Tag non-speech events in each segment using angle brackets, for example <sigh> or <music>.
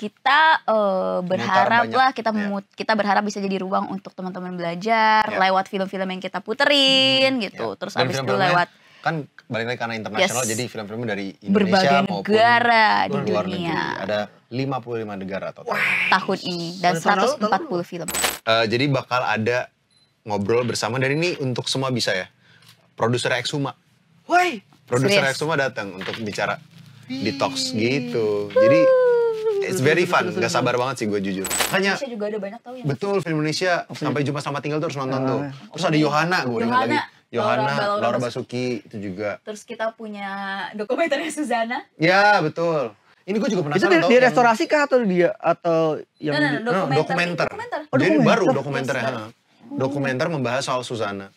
kita uh, berharap lah kita iya. kita berharap bisa jadi ruang untuk teman-teman belajar yeah. lewat film-film yang kita puterin hmm, gitu yeah. terus Dan abis itu lewat kan balik lagi karena internasional yes. jadi film-film dari Indonesia berbagai maupun negara di luar dunia negeri. ada 55 negara total Wah. tahun ini dan 140 film. Uh, jadi bakal ada ngobrol bersama dan ini untuk semua bisa ya. Produser Exuma. Woi, produser Exuma datang untuk bicara di talks gitu. Jadi it's very fun. Gak sabar banget sih gue jujur. Hanya juga ada banyak tau ya. Betul, film Indonesia sampai jumpa sama tinggal tuh harus nonton ah. tuh. Terus ada Yohana gue ingat lagi. Yohana, Laura, Basuki itu juga. Terus kita punya dokumenternya Suzana. Ya, betul. Ini gue juga penasaran. Itu di restorasi kah atau dia atau yang dokumenter. dokumenter. Oh, oh dokumenter. Jadi baru dokumenter ya. Dokumenter membahas soal Suzana.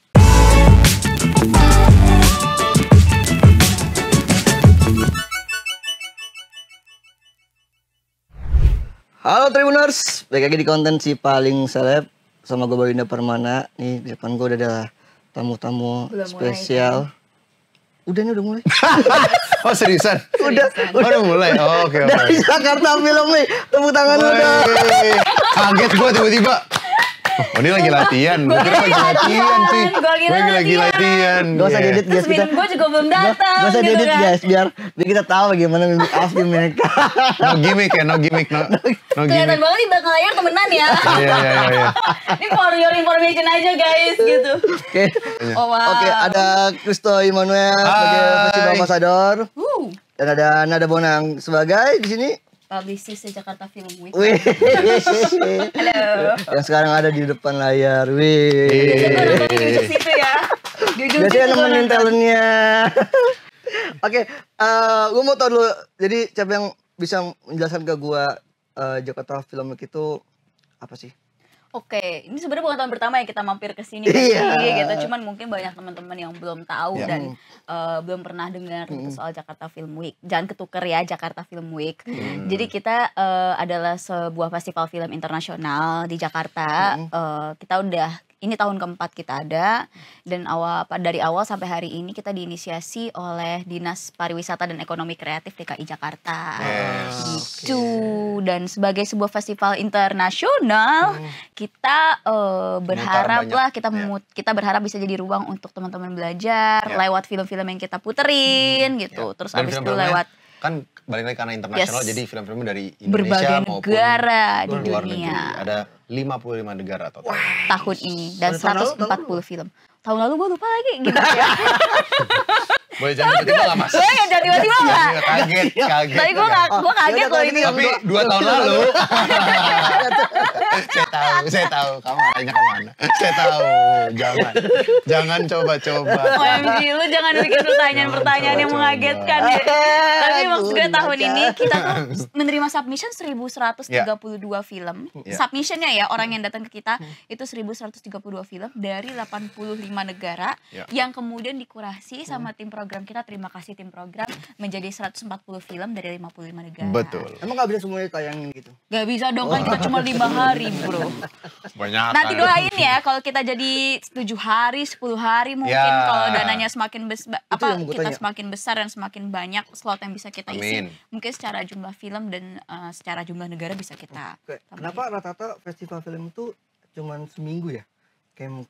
Halo Tribuners, balik lagi di konten si paling seleb sama gue Baginda Permana. Nih di depan gue udah ada tamu-tamu spesial. Mulai, kan? Udah nih udah mulai. <laughs> oh seriusan? Udah, udah, oh, udah mulai. Oh, oke okay, oke. Okay. Dari Jakarta Film nih, tepuk tangan udah. Kaget gue tiba-tiba. Oh ini lagi latihan, gue lagi latihan sih. Gue kira lagi latihan. Gak usah iya. diedit guys kita. Gue juga belum datang. Gak usah gitu diedit kan. guys biar biar kita tahu bagaimana mimik asli mereka. No gimmick ya, no gimmick, no, no Kelihatan banget di belakang layar temenan ya. Iya iya iya. iya. <laughs> Ini for your information aja guys gitu. Oke. Oh wow. Oke ada Kristo Immanuel sebagai festival Masador, Dan ada Nada Bonang sebagai di sini publicist di Jakarta Film Week. <laughs> Halo. Yang sekarang ada di depan layar. Wih. Iya, iya, iya. situ ya. Jadi nemenin talentnya. <laughs> Oke, okay, uh, eh, gue mau tau dulu. Jadi siapa yang bisa menjelaskan ke gue uh, Jakarta Film Week itu apa sih? Oke, okay. ini sebenarnya bukan tahun pertama ya kita mampir ke sini kan, yeah. Iya gitu. Cuman mungkin banyak teman-teman yang belum tahu yeah. dan uh, belum pernah dengar mm. soal Jakarta Film Week. Jangan ketuker ya Jakarta Film Week. Mm. Jadi kita uh, adalah sebuah festival film internasional di Jakarta. Mm. Uh, kita udah ini tahun keempat kita ada dan awal dari awal sampai hari ini kita diinisiasi oleh Dinas Pariwisata dan Ekonomi Kreatif DKI Jakarta. Yes. Gitu. Okay. Dan sebagai sebuah festival internasional, mm. kita uh, eh, berharaplah kita iya. kita berharap bisa jadi ruang untuk teman-teman belajar yeah. lewat film-film yang kita puterin mm. gitu. Yeah. Terus dan habis itu lewat kan balik lagi karena internasional yes. jadi film-film dari Indonesia Berbagai maupun negara di luar dunia. negeri ada 55 negara total. Wah. Tahun ini dan 140 film tahun lalu gue lupa lagi gitu ya. <laughs> Boleh jangan tiba-tiba lah mas. Boleh jangan tiba-tiba lah. Kaget, kaget. Tapi gue gak, gue kaget loh ini. Tapi dua tahun lalu. <laughs> saya tahu, saya tahu. Kamu arahnya kemana? Saya tahu. Jangan, jangan coba-coba. OMG, oh, lu jangan bikin pertanyaan-pertanyaan yang mengagetkan ya. Tapi maksud gue tahun ini kita tuh <laughs> menerima submission 1132 film. Iya. Submissionnya ya orang yang datang ke kita hmm. itu 1132 film dari 85 lima negara yeah. yang kemudian dikurasi hmm. sama tim program kita. Terima kasih tim program menjadi 140 film dari 55 negara. Betul. Emang gak bisa semuanya tayangin gitu? Gak bisa dong kan kita cuma lima <laughs> hari bro. Banyak. Nanti doain ya kalau kita jadi tujuh hari, 10 hari mungkin ya. kalau dananya semakin besar apa kita tanya. semakin besar dan semakin banyak slot yang bisa kita Amin. isi. Mungkin secara jumlah film dan uh, secara jumlah negara bisa kita. Oke. Kenapa rata-rata festival film itu cuman seminggu ya? Kayak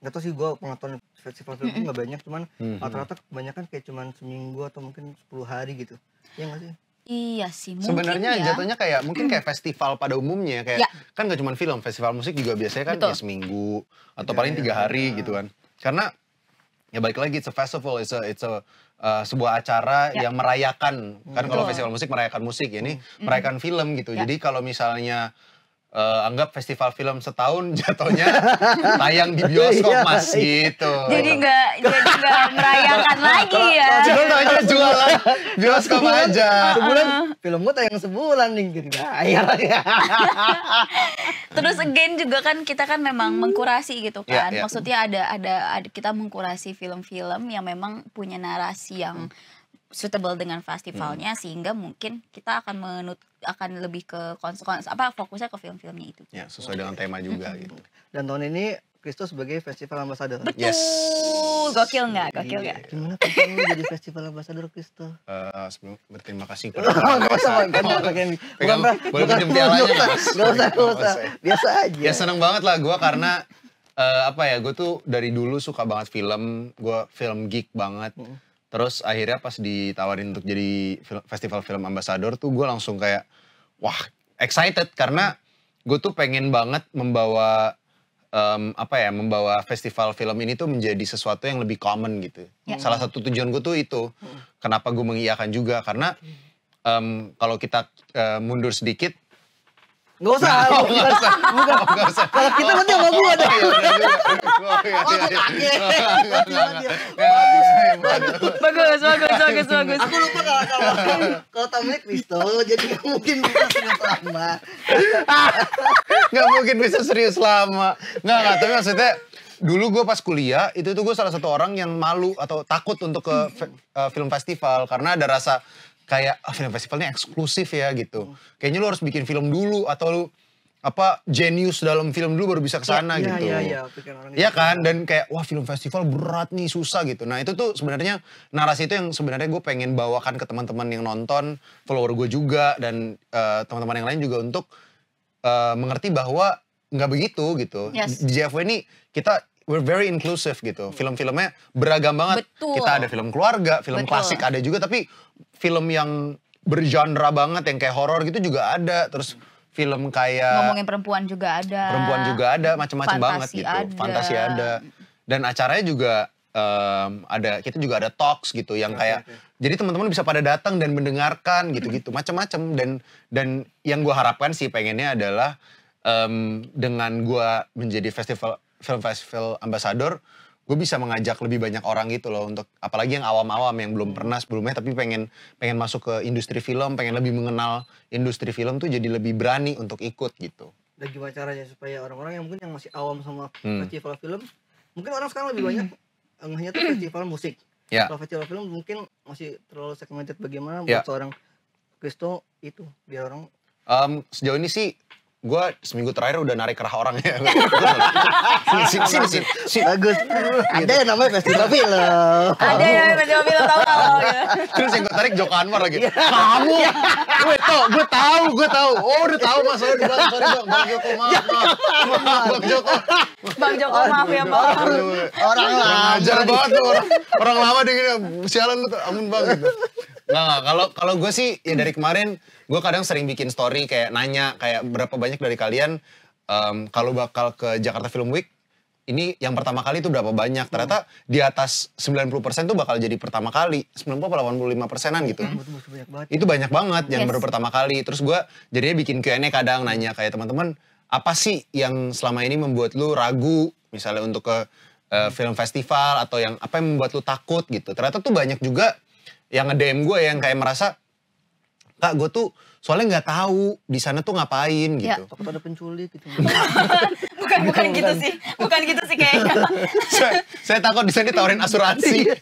nggak tau sih gue pengetahuan festival film nggak banyak cuman mm-hmm. rata-rata kebanyakan kayak cuman seminggu atau mungkin 10 hari gitu ya nggak sih Iya sih, mungkin Sebenarnya ya. jatuhnya kayak mungkin kayak mm. festival pada umumnya ya, kayak ya. kan gak cuma film, festival musik juga biasanya kan Betul. ya seminggu atau ya, paling tiga ya, hari ya. gitu kan. Karena ya balik lagi it's a festival, it's a it's a uh, sebuah acara ya. yang merayakan. Kan kalau festival musik merayakan musik, ya ini hmm. merayakan film gitu. Ya. Jadi kalau misalnya uh, anggap festival film setahun <laughs> jatuhnya tayang di bioskop iya, mas gitu. Jadi nggak jadi nggak merayakan lagi ya. Cuma hanya jual bioskop aja. Sebulan ah, ah. film gua tayang sebulan nih gitu. ya. <laughs> Terus again juga kan kita kan memang mengkurasi gitu iya, kan. Yeah, yeah. Maksudnya ada, ada ada kita mengkurasi film-film yang memang punya narasi yang hmm suitable dengan festivalnya hmm. sehingga mungkin kita akan menut akan lebih ke kons- apa fokusnya ke film-filmnya itu. Ya, sesuai dengan tema juga gitu. Dan tahun ini Kristo sebagai festival ambassador. Betul. Yes. Gokil nggak? Gokil nggak? Gimana kamu jadi festival ambassador Kristo? Uh, eh, sebelum berterima kasih kepada <laughs> oh, Gak usah kan usah. bukan boleh pinjam pialanya Gak usah, gak usah. Biasa aja. Ya seneng banget lah gue karena uh, apa ya, gue tuh dari dulu suka banget film, gue film geek banget. Hmm. Terus akhirnya pas ditawarin untuk jadi film, festival film ambassador tuh gue langsung kayak wah excited karena gue tuh pengen banget membawa um, apa ya membawa festival film ini tuh menjadi sesuatu yang lebih common gitu. Ya. Salah satu tujuan gue tuh itu. Hmm. Kenapa gue mengiyakan juga karena um, kalau kita uh, mundur sedikit Gak usah. Oh, bukan. Gak usah. Bukan. Oh, gak usah. Kalau kita nanti sama gue deh. Oh, Bagus, bagus, bagus, bagus. Aku lupa kalau kalau kalau tamunya Kristo, jadi gak mungkin bisa serius lama. Gak mungkin bisa serius lama. nggak nggak Tapi maksudnya dulu gue pas kuliah itu tuh gue salah satu orang yang malu atau takut untuk ke uh, film festival karena ada rasa kayak oh, film festivalnya eksklusif ya gitu. Hmm. Kayaknya lu harus bikin film dulu atau lu apa genius dalam film dulu baru bisa ke ya, sana ya, gitu. Ya, ya, iya iya iya. Iya kan dan kayak wah film festival berat nih susah gitu. Nah, itu tuh sebenarnya narasi itu yang sebenarnya gue pengen bawakan ke teman-teman yang nonton, follower gue juga dan uh, teman-teman yang lain juga untuk uh, mengerti bahwa nggak begitu gitu. Yes. Di JFW ini kita we're very inclusive gitu. Hmm. Film-filmnya beragam banget. Betul. Kita ada film keluarga, film Betul. klasik ada juga tapi film yang bergenre banget yang kayak horor gitu juga ada. Terus film kayak ngomongin perempuan juga ada. Perempuan juga ada, macam-macam banget gitu. Ada. Fantasi ada. Dan acaranya juga um, ada kita juga ada talks gitu yang kayak jadi teman-teman bisa pada datang dan mendengarkan gitu-gitu macam-macam dan dan yang gue harapkan sih pengennya adalah um, dengan gue menjadi festival film festival ambassador gue bisa mengajak lebih banyak orang gitu loh untuk apalagi yang awam-awam yang belum pernah sebelumnya tapi pengen pengen masuk ke industri film pengen lebih mengenal industri film tuh jadi lebih berani untuk ikut gitu dan gimana caranya supaya orang-orang yang mungkin yang masih awam sama hmm. festival film mungkin orang sekarang lebih hmm. banyak hmm. hanya tuh festival musik yeah. kalau festival film mungkin masih terlalu segmented bagaimana yeah. buat seorang Kristo itu biar orang um, sejauh ini sih gue seminggu terakhir udah narik kerah orangnya. <laughs> sini, sini, sini, sini. Bagus. Ada yang namanya festival film. Ada yang namanya festival film, tau gak iya. Terus yang gue tarik Joko Anwar lagi. Iya. Kamu? Gue tau, gue tau, gue tau. Oh udah tau mas, sorry bang, sorry bang. Bang Joko maaf, Bang Joko. Bang Joko maaf ya bang. Orang lama. Ajar banget tuh orang. Orang lama dia sialan lu, amun bang Enggak, kalau kalau gue sih ya dari kemarin gue kadang sering bikin story kayak nanya kayak berapa banyak dari kalian um, kalau bakal ke Jakarta Film Week ini yang pertama kali itu berapa banyak? Hmm. Ternyata di atas 90% tuh bakal jadi pertama kali. 90 atau 85%an persenan gitu. Hmm. Banyak itu banyak banget yang baru pertama kali. Terus gue jadinya bikin Q&A kadang nanya kayak teman-teman apa sih yang selama ini membuat lu ragu misalnya untuk ke uh, film festival atau yang apa yang membuat lu takut gitu. Ternyata tuh banyak juga yang nge-DM gue ya, yang kayak merasa kak gue tuh soalnya nggak tahu di sana tuh ngapain iya. gitu. Ya. Takut ada penculik gitu. <laughs> bukan bukan gitu, gitu kan. sih, bukan gitu sih kayaknya. <laughs> saya, saya takut di sana ditawarin asuransi. Iya.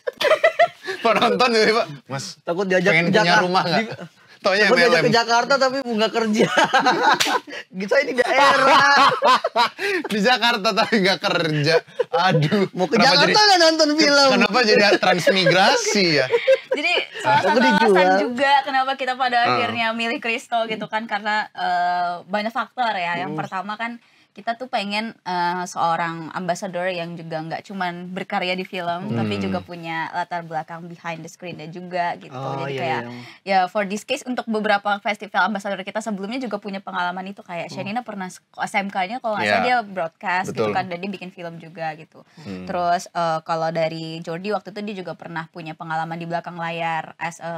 <laughs> Penonton gitu pak, mas. Takut diajak ke punya Jakarta. rumah nggak? Tanya Takut diajak ke Jakarta tapi nggak kerja. gitu ini di daerah. di Jakarta tapi nggak kerja. Aduh. Mau ke Jakarta nggak nonton film? Kenapa jadi transmigrasi ya? salah iya, satu alasan juga kenapa kita pada ah. akhirnya milih Kristo gitu kan karena uh, banyak faktor ya. Yang hmm. pertama kan kita tuh pengen uh, seorang ambassador yang juga nggak cuman berkarya di film hmm. tapi juga punya latar belakang behind the screen-nya juga gitu. Oh, Jadi iya, kayak iya. iya. ya for this case untuk beberapa festival ambassador kita sebelumnya juga punya pengalaman itu kayak hmm. Shanina pernah SMK-nya kalau nggak yeah. salah dia broadcast gitu Betul. gitu kan dan dia bikin film juga gitu. Hmm. Terus uh, kalau dari Jordi waktu itu dia juga pernah punya pengalaman di belakang layar as a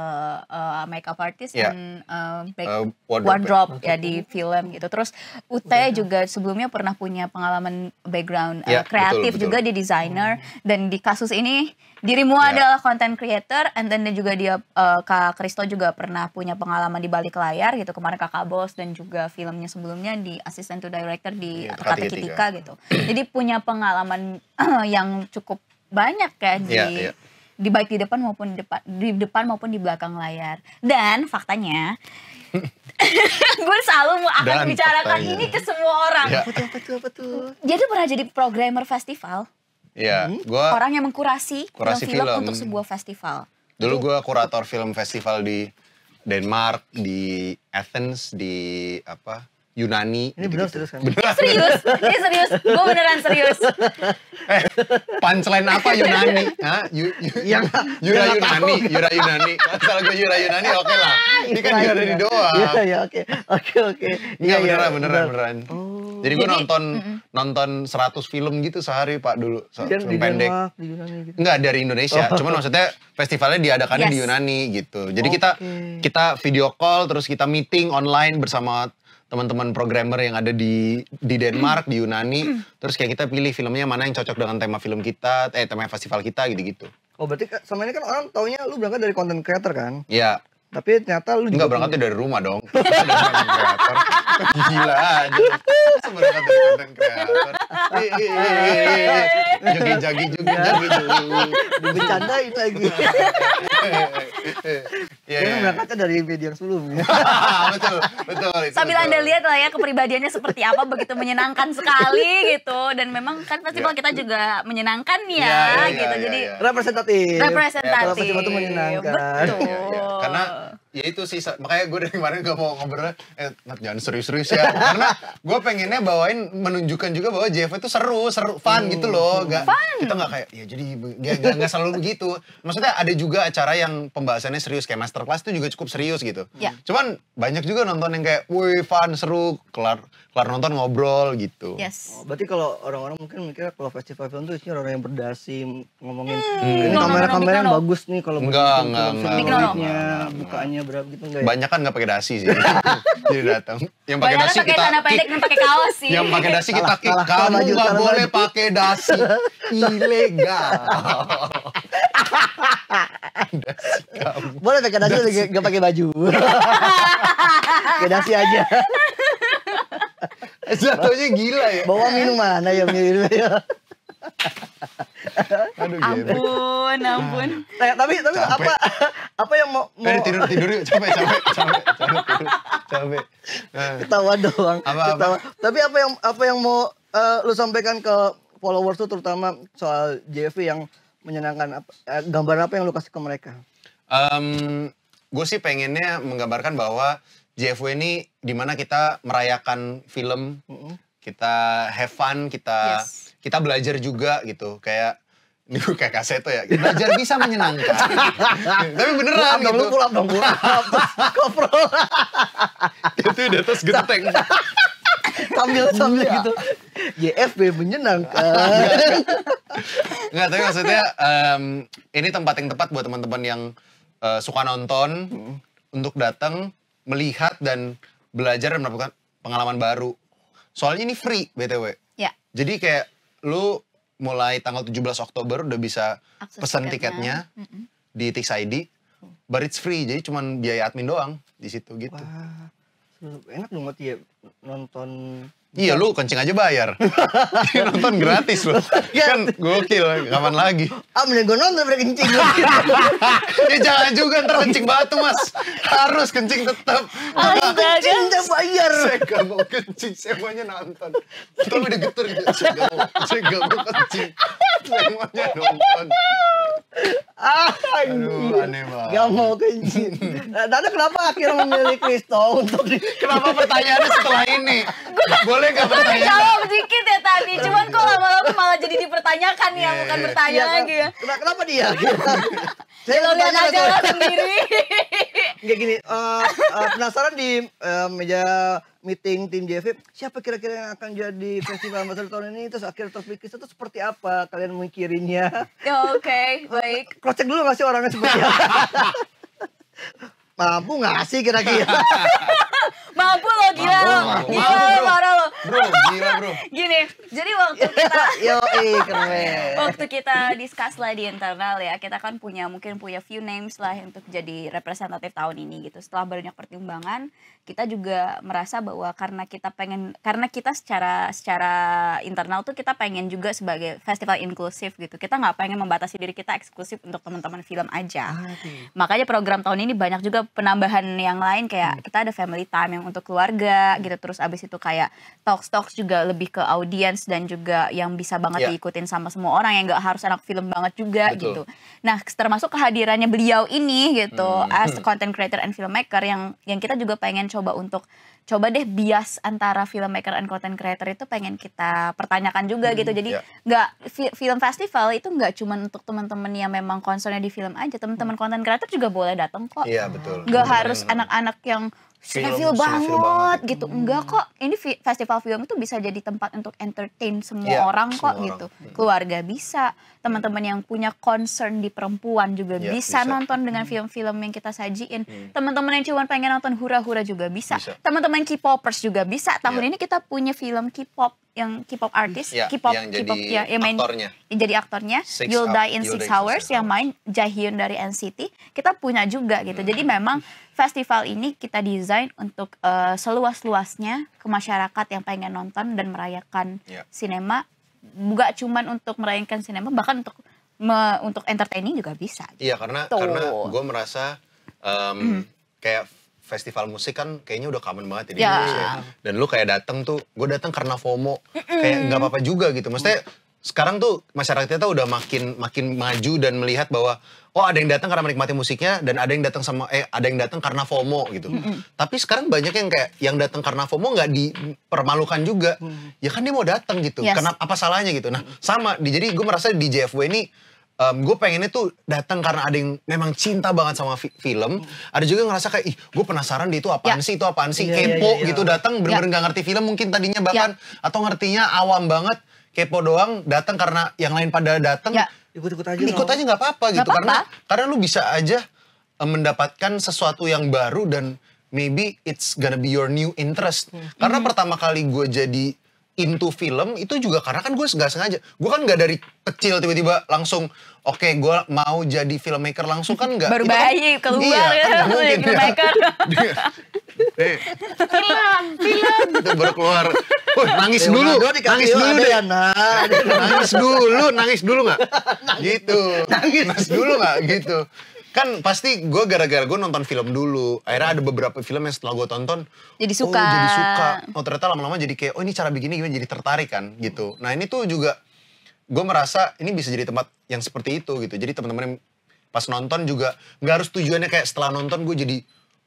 a makeup artist yeah. and uh, back, uh, wardrobe, wardrobe ya di film gitu. Terus Ute juga sebelumnya pernah punya pengalaman background yeah, ya, uh, kreatif betul, betul. juga di desainer hmm. dan di kasus ini dirimu yeah. adalah content creator and then juga dia uh, Kak Kristo juga pernah punya pengalaman di balik layar gitu kemarin Kakak Bos dan juga filmnya sebelumnya di asisten to director di yeah, Kata Kitika gitu. Jadi punya pengalaman eh, yang cukup banyak ya di yeah, yeah di baik di depan maupun di depan di depan maupun di belakang layar. Dan faktanya <laughs> gue selalu mau akan Dan bicarakan ini ke semua orang. Ya. Apa tuh, apa tuh, apa tuh? Dia tuh pernah jadi programmer festival. Iya, hmm. gua orang yang mengkurasi film, film untuk sebuah festival. Dulu gue kurator film festival di Denmark, di Athens, di apa? Yunani. Ini gitu, bener gitu. serius kan? Serius, ini serius. Gue beneran serius. <laughs> eh, punchline apa Yunani? Hah? Yu, yu, yang Yura yang Yunani, Yura Yunani. Kalau gue Yura Yunani oke okay lah. Iya, iya, ini kan juga di doa. Iya, iya, oke. Oke, oke. Iya, iya beneran, beneran, beneran. Oh. Jadi gue nonton nonton 100 film gitu sehari Pak dulu, film pendek. Gitu. Enggak dari Indonesia, oh. cuman maksudnya festivalnya diadakannya yes. di Yunani gitu. Jadi okay. kita kita video call terus kita meeting online bersama teman-teman programmer yang ada di di Denmark, di Yunani. <clears throat> Terus kayak kita pilih filmnya mana yang cocok dengan tema film kita, eh tema festival kita gitu-gitu. Oh berarti sama ini kan orang taunya lu berangkat dari content creator kan? Iya. Tapi ternyata lu juga Enggak berangkat dari rumah dong. <laughs> content creator. Gila aja. Berangkat dari content creator. Jogi jagi jogi jagi jogi. Bercanda itu lagi. <laughs> Yeah, Dia iya, iya. berangkatnya dari media yang sebelumnya. <laughs> betul, betul. Itu, Sambil betul. Anda lihat lah ya kepribadiannya seperti apa begitu menyenangkan sekali gitu dan memang kan iya. festival yeah. kita juga menyenangkan ya yeah, yeah, gitu. Yeah, Jadi yeah. representatif. Representatif. Ya, festival itu menyenangkan. Betul. Yeah, yeah. Karena ya itu sih makanya gue dari kemarin gak mau ngobrol eh jangan serius-serius ya karena gue pengennya bawain menunjukkan juga bahwa JFW itu seru seru fun gitu loh hmm. gak fun. kita gak kayak ya jadi gak, gak, gak selalu begitu maksudnya ada juga acara yang pembahasannya serius kayak masterclass itu juga cukup serius gitu yeah. cuman banyak juga nonton yang kayak wih fun seru kelar keluar nonton ngobrol gitu. Yes. Oh, berarti kalau orang-orang mungkin mikir kalau festival film tuh isinya orang yang berdasi ngomongin hmm, ini kamera-kamera yang bagus nih kalau enggak enggak enggak bukaannya berapa gitu enggak. Ya? Banyak kan enggak pakai dasi sih. <laughs> Jadi datang. Yang pakai dasi kan kita Yang pendek dan pakai kaos sih. Yang pakai dasi kita kalah. Kamu enggak boleh pakai dasi. <laughs> Ilegal. Boleh pakai dasi, gak pakai baju. <laughs> Pakai dasi aja. Jatuhnya gila ya. Bawa minuman ayo minum ya. Aduh, ampun, ampun. Nah, tapi tapi capek. apa apa yang mau, mau... Eh, tidur tidur yuk capek capek capek capek. capek. Eh. Ketawa doang. Apa, Ketawa. Apa? Tapi apa yang apa yang mau uh, lu sampaikan ke followers tuh terutama soal JV yang menyenangkan apa, eh, gambar apa yang lu kasih ke mereka? Um, gue sih pengennya menggambarkan bahwa JFW ini dimana kita merayakan film, mm -hmm. kita have fun, kita yes. kita belajar juga gitu. Kayak ini gue kayak kaset ya. Belajar bisa menyenangkan. <laughs> Tapi beneran gitu. Dong, lu gitu. pulang dong, pulang. <laughs> Koprol. Itu udah terus genteng. <laughs> sambil sambil iya. gitu. YFB menyenangkan. Enggak, tapi maksudnya um, ini tempat yang tepat buat teman-teman yang uh, suka nonton hmm. untuk datang melihat dan belajar dan melakukan pengalaman baru. Soalnya ini free BTW. Ya. Jadi kayak lu mulai tanggal 17 Oktober udah bisa pesan tiketnya, mm -mm. di Tix ID. But it's free, jadi cuman biaya admin doang di situ gitu. Wah, enak dong ya nonton Iya lu kencing aja bayar. <laughs> nonton gratis loh. Ya. kan gokil, kapan lagi. Ah mending gue nonton daripada kencing. <laughs> ya jangan juga ntar kencing batu mas. Harus kencing tetap. Harus ah, <laughs> kencing udah bayar. Saya gak mau kencing, semuanya nonton. Tapi udah getar gitu. Saya gak mau, kencing. semuanya nonton. Ah, Aduh, aneh banget. Gak mau kencing. Nah, Dada kenapa akhirnya memilih Kristo untuk... Kenapa pertanyaannya setelah ini? Boleh boleh gak bertanya? Jawab dikit ya tadi, cuman kok lama-lama malah jadi dipertanyakan ya, iya, bukan iya. bertanya iya, lagi ya. Kenapa dia? <laughs> <laughs> Saya lihat aja lah sendiri. <laughs> Gak gini, uh, uh, penasaran di uh, meja meeting tim JV, siapa kira-kira yang akan jadi festival Ambassador tahun ini? Terus akhir terpikir, itu seperti apa kalian mikirinnya? Ya Oke, okay, baik. Cross check dulu gak sih orangnya seperti apa? Mampu gak sih kira-kira? Mampu lo gila lo. Gila lo parah lo. <laughs> Gini, jadi waktu <laughs> kita Yo, keren. waktu kita discuss lah di internal ya, kita kan punya mungkin punya few names lah untuk jadi representatif tahun ini gitu. Setelah banyak pertimbangan, kita juga merasa bahwa karena kita pengen karena kita secara secara internal tuh kita pengen juga sebagai festival inklusif gitu. Kita nggak pengen membatasi diri kita eksklusif untuk teman-teman film aja. Makanya program tahun ini banyak juga penambahan yang lain kayak hmm. kita ada family time yang untuk keluarga gitu terus abis itu kayak talk talk juga lebih ke audiens dan juga yang bisa banget yeah. diikutin sama semua orang yang nggak harus anak film banget juga Betul. gitu nah termasuk kehadirannya beliau ini gitu hmm, hmm. as content creator and filmmaker yang yang kita juga pengen coba untuk coba deh bias antara filmmaker and content creator itu pengen kita pertanyakan juga hmm, gitu jadi ya. nggak yeah. fi film festival itu nggak cuma untuk teman-teman yang memang concernnya di film aja teman-teman hmm. content creator juga boleh datang kok iya, nggak yeah, harus anak-anak yang Film, banget, banget gitu. Hmm. Enggak kok, ini festival film itu bisa jadi tempat untuk entertain semua yeah, orang kok orang. gitu. Keluarga bisa, teman-teman yang punya concern di perempuan juga ya, bisa, bisa nonton dengan hmm. film-film yang kita sajiin. Hmm. Teman-teman yang cuma pengen nonton hura-hura juga bisa. bisa. Teman-teman K-popers juga bisa. Tahun ya. ini kita punya film K-pop yang K-pop artis, ya, K-pop K-pop ya, yang main aktornya. yang jadi aktornya six You'll Die in Six Hours yang main Jaehyun dari NCT. Kita punya juga gitu. Jadi hmm. memang festival ini kita desain untuk uh, seluas-luasnya ke masyarakat yang pengen nonton dan merayakan yeah. sinema nggak cuman untuk merayakan sinema bahkan untuk me, untuk entertaining juga bisa. Iya karena Tuh. Gitu. karena gue merasa um, kayak festival musik kan kayaknya udah common banget ya di yeah. Indonesia. Ya. Dan lu kayak dateng tuh, gue dateng karena FOMO, kayak nggak apa-apa juga gitu. Maksudnya sekarang tuh masyarakatnya tuh udah makin makin maju dan melihat bahwa oh ada yang datang karena menikmati musiknya dan ada yang datang sama eh ada yang datang karena FOMO gitu. Mm -hmm. Tapi sekarang banyak yang kayak yang datang karena FOMO nggak dipermalukan juga. Mm. Ya kan dia mau datang gitu. Yes. Kenapa apa salahnya gitu. Nah, sama di jadi gue merasa di JFW ini Um, gue pengennya tuh datang karena ada yang memang cinta banget sama fi film. Hmm. Ada juga yang ngerasa kayak, ih gue penasaran dia itu apaan yeah. sih, itu apaan sih, yeah, kepo yeah, yeah, yeah. gitu. Datang ya. bener-bener yeah. gak ngerti film mungkin tadinya bahkan. Yeah. Atau ngertinya awam banget, kepo doang. Datang karena yang lain pada datang. Yeah ikut-ikut aja. Ikut aja nggak apa-apa gitu gak karena apa -apa. karena lu bisa aja eh, mendapatkan sesuatu yang baru dan maybe it's gonna be your new interest. Hmm. Karena hmm. pertama kali gue jadi into film itu juga karena kan gue gak sengaja gue kan gak dari kecil tiba-tiba langsung oke okay, gue mau jadi filmmaker langsung kan gak. baru kan bayi kan, keluar iya, ya, kan mungkin, jadi ya. filmmaker ya. <laughs> film film itu baru keluar Woy, nangis, eh, dulu, nangis dulu deh ya, nangis dulu nangis dulu nggak <laughs> gitu nangis, nangis dulu gak? gitu kan pasti gue gara-gara gue nonton film dulu akhirnya ada beberapa film yang setelah gue tonton jadi oh, suka oh jadi suka oh ternyata lama-lama jadi kayak oh ini cara begini, gimana jadi tertarik kan gitu nah ini tuh juga gue merasa ini bisa jadi tempat yang seperti itu gitu jadi teman-teman pas nonton juga nggak harus tujuannya kayak setelah nonton gue jadi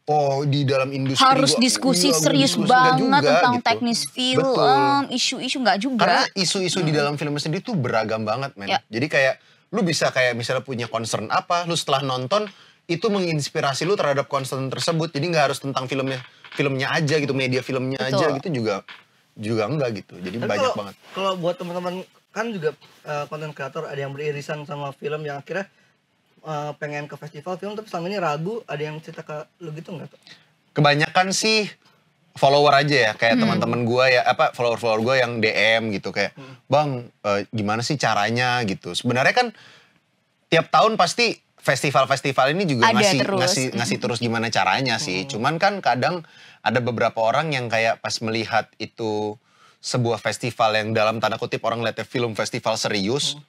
oh di dalam industri harus gua, diskusi iya, gua, serius diskusi banget juga, tentang gitu. teknis film isu-isu nggak juga karena isu-isu hmm. di dalam film sendiri tuh beragam banget men ya. jadi kayak lu bisa kayak misalnya punya concern apa, lu setelah nonton itu menginspirasi lu terhadap concern tersebut. Jadi nggak harus tentang filmnya filmnya aja gitu, media filmnya Betul. aja gitu juga juga enggak gitu. Jadi Tapi banyak kalo, banget. Kalau buat teman-teman kan juga eh, konten uh, kreator ada yang beririsan sama film yang akhirnya uh, pengen ke festival film tapi selama ini ragu ada yang cerita ke lu gitu nggak tuh? Kebanyakan sih follower aja ya kayak hmm. teman-teman gue ya apa follower-follower gue yang DM gitu kayak hmm. bang e, gimana sih caranya gitu sebenarnya kan tiap tahun pasti festival-festival ini juga ada ngasih terus. ngasih hmm. ngasih terus gimana caranya sih hmm. cuman kan kadang ada beberapa orang yang kayak pas melihat itu sebuah festival yang dalam tanda kutip orang lihatnya film festival serius hmm.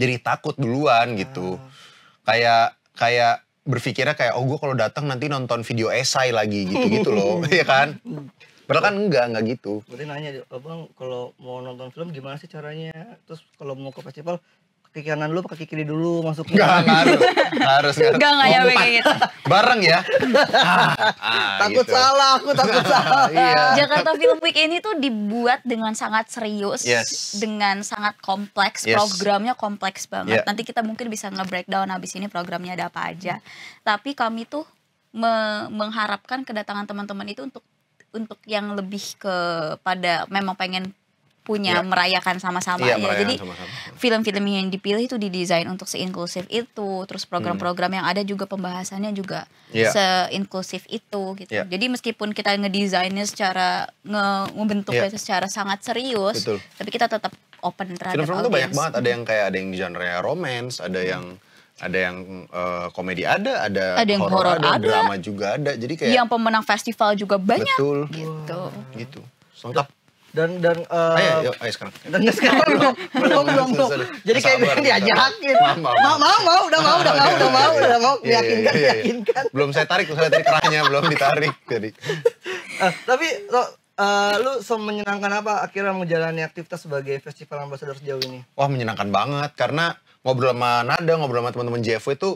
jadi takut duluan gitu hmm. kayak kayak berpikirnya kayak oh gue kalau datang nanti nonton video esai lagi gitu-gitu loh, <laughs> ya kan? Hmm. Padahal kan enggak, enggak gitu. Berarti nanya, abang kalau mau nonton film gimana sih caranya? Terus kalau mau ke festival kaki kanan dulu, kaki kiri dulu masuk. ke gak harus. harus. Gak, gak, gak nyampe gitu. Bareng ya. <laughs> Ah, ah, takut gitu. salah, aku takut <laughs> salah. iya. Jakarta Film Week ini tuh dibuat dengan sangat serius. Dengan sangat kompleks. Programnya kompleks banget. Nanti kita mungkin bisa nge-breakdown habis ini programnya ada apa aja. Tapi kami tuh mengharapkan kedatangan teman-teman itu untuk untuk yang lebih kepada memang pengen punya iya. iya, ya. merayakan sama-sama ya, aja. Jadi film-film yang dipilih itu didesain untuk seinklusif itu, terus program-program hmm. yang ada juga pembahasannya juga ya. seinklusif itu gitu. Ya. Jadi meskipun kita ngedesainnya secara ngebentuknya ya. secara sangat serius, Betul. tapi kita tetap open terhadap film-film itu banyak banget, ada yang hmm. kayak ada yang genre romance, ada hmm. yang ada yang uh, komedi ada, ada, ada yang horror ada, ada, drama juga ada. Jadi kayak yang pemenang festival juga banyak Betul. gitu. Wow. Gitu. Lengkap dan dan uh, ayo, ayo, ayo sekarang dan sekarang belum belum belum jadi kayak bilang <laughs> diajakin mau mau mau udah mau udah mau udah mau udah mau iya, iya, meyakinkan iya, meyakinkan belum saya tarik saya tarik kerahnya belum ditarik jadi eh, tapi lo Uh, lu menyenangkan apa akhirnya menjalani aktivitas sebagai festival ambassador sejauh ini? Wah menyenangkan banget karena ngobrol sama Nada, ngobrol sama teman-teman JFW itu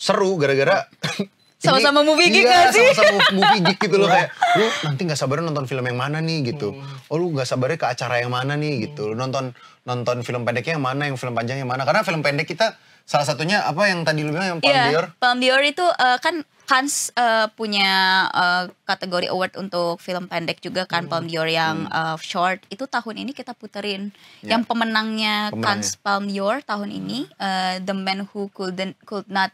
seru gara-gara <laughs> sama-sama movie geek iya, gak sih? sama-sama movie geek gitu loh kayak lu nanti gak sabar nonton film yang mana nih gitu. Hmm. Oh lu nggak sabarnya ke acara yang mana nih gitu. Lu hmm. nonton nonton film pendeknya yang mana, yang film panjangnya yang mana. Karena film pendek kita salah satunya apa yang tadi lu bilang yang Palm iya, yeah, Palm Palm Dior itu uh, kan Hans uh, eh, punya uh, kategori award untuk film pendek juga kan hmm. Palm Dior yang hmm. uh, short itu tahun ini kita puterin yeah. yang pemenangnya, pemenangnya. Palm Palm Dior tahun ini uh, The Man Who Couldn't Could Not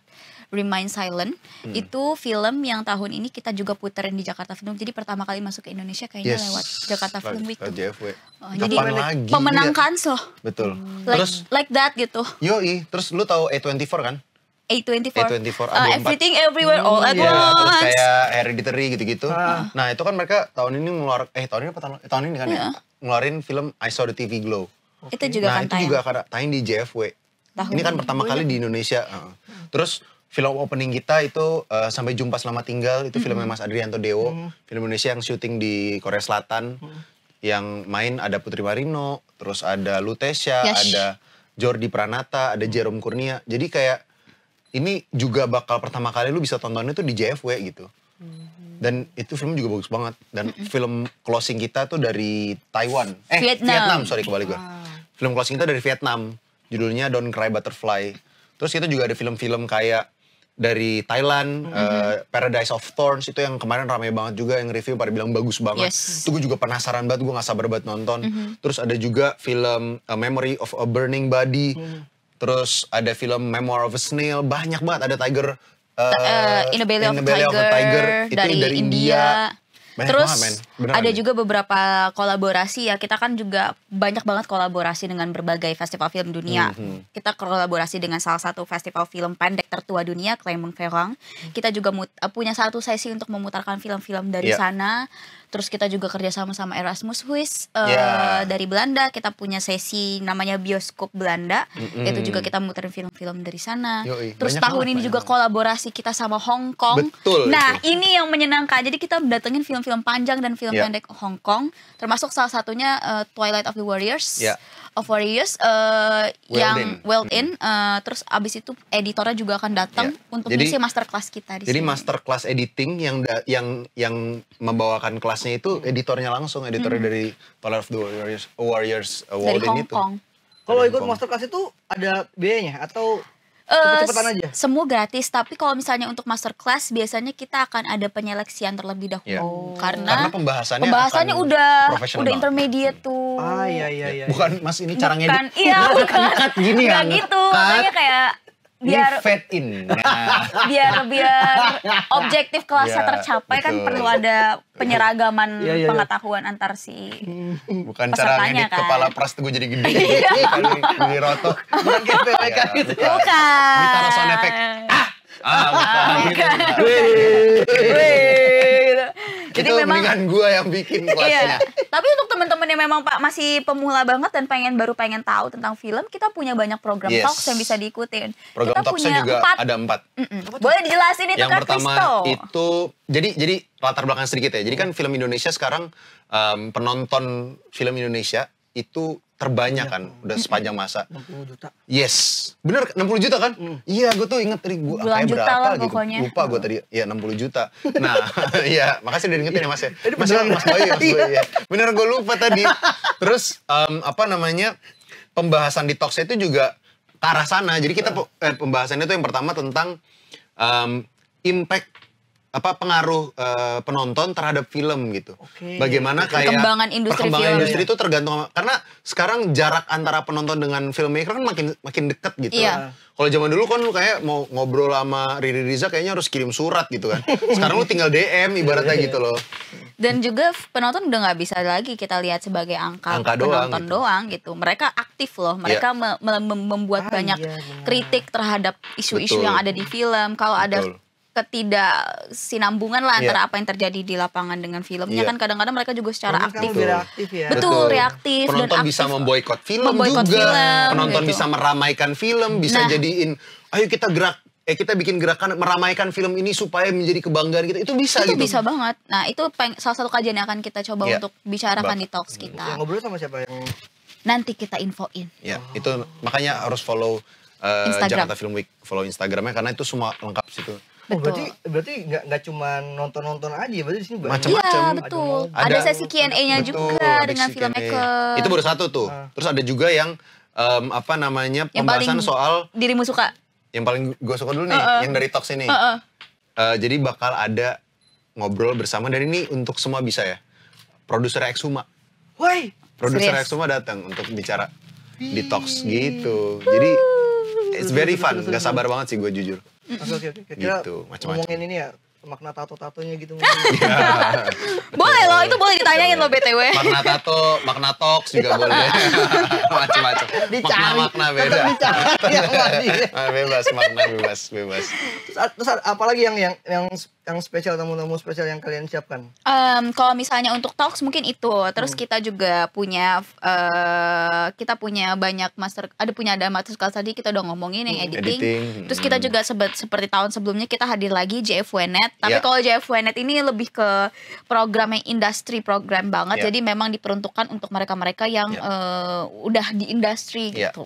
Remind Silent hmm. itu film yang tahun ini kita juga puterin di Jakarta Film. Jadi pertama kali masuk ke Indonesia kayaknya yes. lewat Jakarta L Film Week. Oh, jadi lagi pemenang loh Betul. Like, terus like that gitu. Yo Yoi, terus lu tahu A24 kan? A24, A24 uh, Everything Everywhere All at yeah, iya, Once. Terus kayak Hereditary gitu-gitu. Ah. Nah, itu kan mereka tahun ini ngeluar eh tahun ini apa tahun, tahun ini kan yeah. ya iya. ngeluarin film I Saw the TV Glow. Okay. Itu juga nah, kan itu juga karena tayang di JFW. Tahun ini kan pertama kali di Indonesia. Uh. Terus film opening kita itu uh, sampai jumpa selamat tinggal itu filmnya Mas Adrianto Dewo, mm film Indonesia yang syuting di Korea Selatan. Mm Yang main ada Putri Marino, terus ada Lutesia yes. ada Jordi Pranata, ada Jerome Kurnia. Jadi kayak ini juga bakal pertama kali lu bisa tontonnya tuh di JFW gitu. Mm Dan itu film juga bagus banget. Dan mm film closing kita tuh dari Taiwan. Eh, Vietnam, Vietnam sorry kembali gue. Ah. Film closing kita dari Vietnam. Judulnya Don't Cry Butterfly. Terus kita juga ada film-film kayak dari Thailand, mm -hmm. uh, Paradise of Thorns itu yang kemarin ramai banget juga yang review pada bilang bagus banget. Yes. Itu gue juga penasaran banget, gue gak sabar banget nonton. Mm -hmm. Terus ada juga film A eh, Memory of a Burning Body. Mm. Terus ada film Memoir of a Snail, banyak banget ada Tiger uh, uh, In the Belly, in of, the tiger, a Tiger itu dari, dari India. India banyak Terus banget, ada juga beberapa kolaborasi ya. Kita kan juga banyak banget kolaborasi dengan berbagai festival film dunia. Mm -hmm. Kita kolaborasi dengan salah satu festival film pendek tertua dunia, Clermont Ferrand. Mhm. Kita juga punya satu sesi untuk memutarkan film-film dari yeah. sana Terus kita juga kerja sama sama Erasmus Huis uh, eh, yeah. dari Belanda. Kita punya sesi namanya bioskop Belanda. Mm-hmm. Itu juga kita muterin film-film dari sana. Yoi, Terus tahun ini juga kolaborasi kita sama Hong Kong. Betul. Nah itu. ini yang menyenangkan. Jadi kita datengin film-film panjang dan film yeah. pendek Hong Kong. Termasuk salah satunya uh, Twilight of the Warriors. Yeah. Ovarius uh, eh, well yang in. well in uh, terus abis itu editornya juga akan datang yeah. untuk jadi, master kelas kita di Jadi master kelas editing yang yang yang membawakan kelasnya itu editornya langsung, editornya hmm. dari Power of the Warriors Warriors uh, dari Hong in itu. Kong. Kalau ikut master kelas itu ada biayanya atau Uh, cepet eh, aja. Semua gratis, tapi kalau misalnya untuk masterclass biasanya kita akan ada penyeleksian terlebih dahulu. Yeah. Oh. Karena, Karena pembahasannya pembahasannya udah udah banget. intermediate tuh. Ah iya iya iya. iya bukan iya. Mas ini cara bukan, iya, bukan. gini ya. Bukan gitu. Makanya kayak biar fit in <laughs> biar biar objektif kelasnya ya, tercapai kan betul. kan perlu ada penyeragaman yeah, yeah, iya. pengetahuan antar si bukan cara ngedit kan. kepala pras gue jadi gede jadi iya. <laughs> rotok bukan gitu ya, gitu ya. bukan sound effect ah ah, ah bukan, bukan. bukan. Jadi itu memang dengan gue yang bikin kuasnya. <laughs> iya. Tapi untuk teman-teman yang memang Pak masih pemula banget dan pengen baru pengen tahu tentang film, kita punya banyak program yes. talks yang bisa diikutin. Program kita punya juga empat. ada empat. Mm -mm. Boleh dijelasin itu Yang pertama Christo. itu jadi jadi latar belakang sedikit ya. Jadi kan film Indonesia sekarang um, penonton film Indonesia itu terbanyak iya. kan udah sepanjang masa. 60 juta. Yes. Bener 60 juta kan? Mm. Iya, mm. gue tuh inget tadi gue kayak berapa lah, gitu. Pokoknya. Lupa gue tadi. ya 60 juta. Nah, <laughs> iya, makasih udah ingetin ya Mas ya. Iya. Mas Bayu, Mas Bayu, Mas Bayu. Ya. Bener gue lupa tadi. Terus um, apa namanya? Pembahasan di talks itu juga ke arah sana. Jadi kita iya. eh, pembahasannya tuh yang pertama tentang um, impact apa pengaruh uh, penonton terhadap film gitu. Okay. Bagaimana kayak perkembangan industri perkembangan film. industri ya. itu tergantung karena sekarang jarak antara penonton dengan filmmaker kan makin makin dekat gitu. Iya. Kalau zaman dulu kan lu kayak mau ngobrol sama Riri Riza kayaknya harus kirim surat gitu kan. Sekarang lu tinggal DM ibaratnya gitu loh. Dan juga penonton udah nggak bisa lagi kita lihat sebagai angka, angka doang, penonton gitu. doang gitu. Mereka aktif loh. Iya. Mereka yeah. me me membuat ah, banyak iya, kritik terhadap isu-isu yang ada di film. Kalau ada ketidak sinambungan lah antara yeah. apa yang terjadi di lapangan dengan filmnya yeah. kan kadang-kadang mereka juga secara Mungkin aktif. reaktif ya. Betul, reaktif penonton dan aktif. bisa memboikot film memboykot juga. Film, penonton gitu. bisa meramaikan film, bisa nah, jadiin ayo kita gerak eh kita bikin gerakan meramaikan film ini supaya menjadi kebanggaan kita itu bisa itu gitu. bisa banget nah itu peng, salah satu kajian yang akan kita coba yeah. untuk bicarakan Bak. di talks kita yang ngobrol sama siapa yang nanti kita infoin ya oh. itu makanya harus follow uh, Jakarta Film Week follow Instagramnya karena itu semua lengkap situ Oh, betul. berarti berarti nggak nggak cuma nonton-nonton aja, berarti di sini macam-macam. Iya, betul. Ada, ada sesi Q&A-nya juga dengan filmmaker. Itu baru satu tuh. Ah. Terus ada juga yang um, apa namanya yang pembahasan soal dirimu suka. Yang paling gue suka dulu nih, uh -uh. yang dari Talks ini. Uh -uh. Uh, jadi bakal ada ngobrol bersama dari ini untuk semua bisa ya. Produser Exuma. Woi, produser Exuma datang untuk bicara di Talks gitu. Jadi it's very fun, gak sabar banget sih gue jujur. Oke oke oke. gitu, macam-macam. ngomongin ini ya makna tato-tatonya gitu <laughs> boleh loh, itu boleh ditanyain loh BTW. Makna tato, makna toks juga boleh. <laughs> Macam-macam. Makna-makna beda. Dicari yang <laughs> ah, bebas, makna bebas, bebas. Terus, terus apalagi yang yang yang yang spesial tamu-tamu spesial yang kalian siapkan? Um, kalau misalnya untuk tox mungkin itu. Terus hmm. kita juga punya uh, kita punya banyak master ada punya ada master class tadi kita udah ngomongin yang hmm, editing. editing. Terus kita hmm. juga sebet, seperti tahun sebelumnya kita hadir lagi JFWNet Net. Tapi yeah. kalau JFWnet ini lebih ke program yang industri program banget. Yeah. Jadi memang diperuntukkan untuk mereka-mereka yang yeah. Ya. uh, udah di industri yeah. gitu.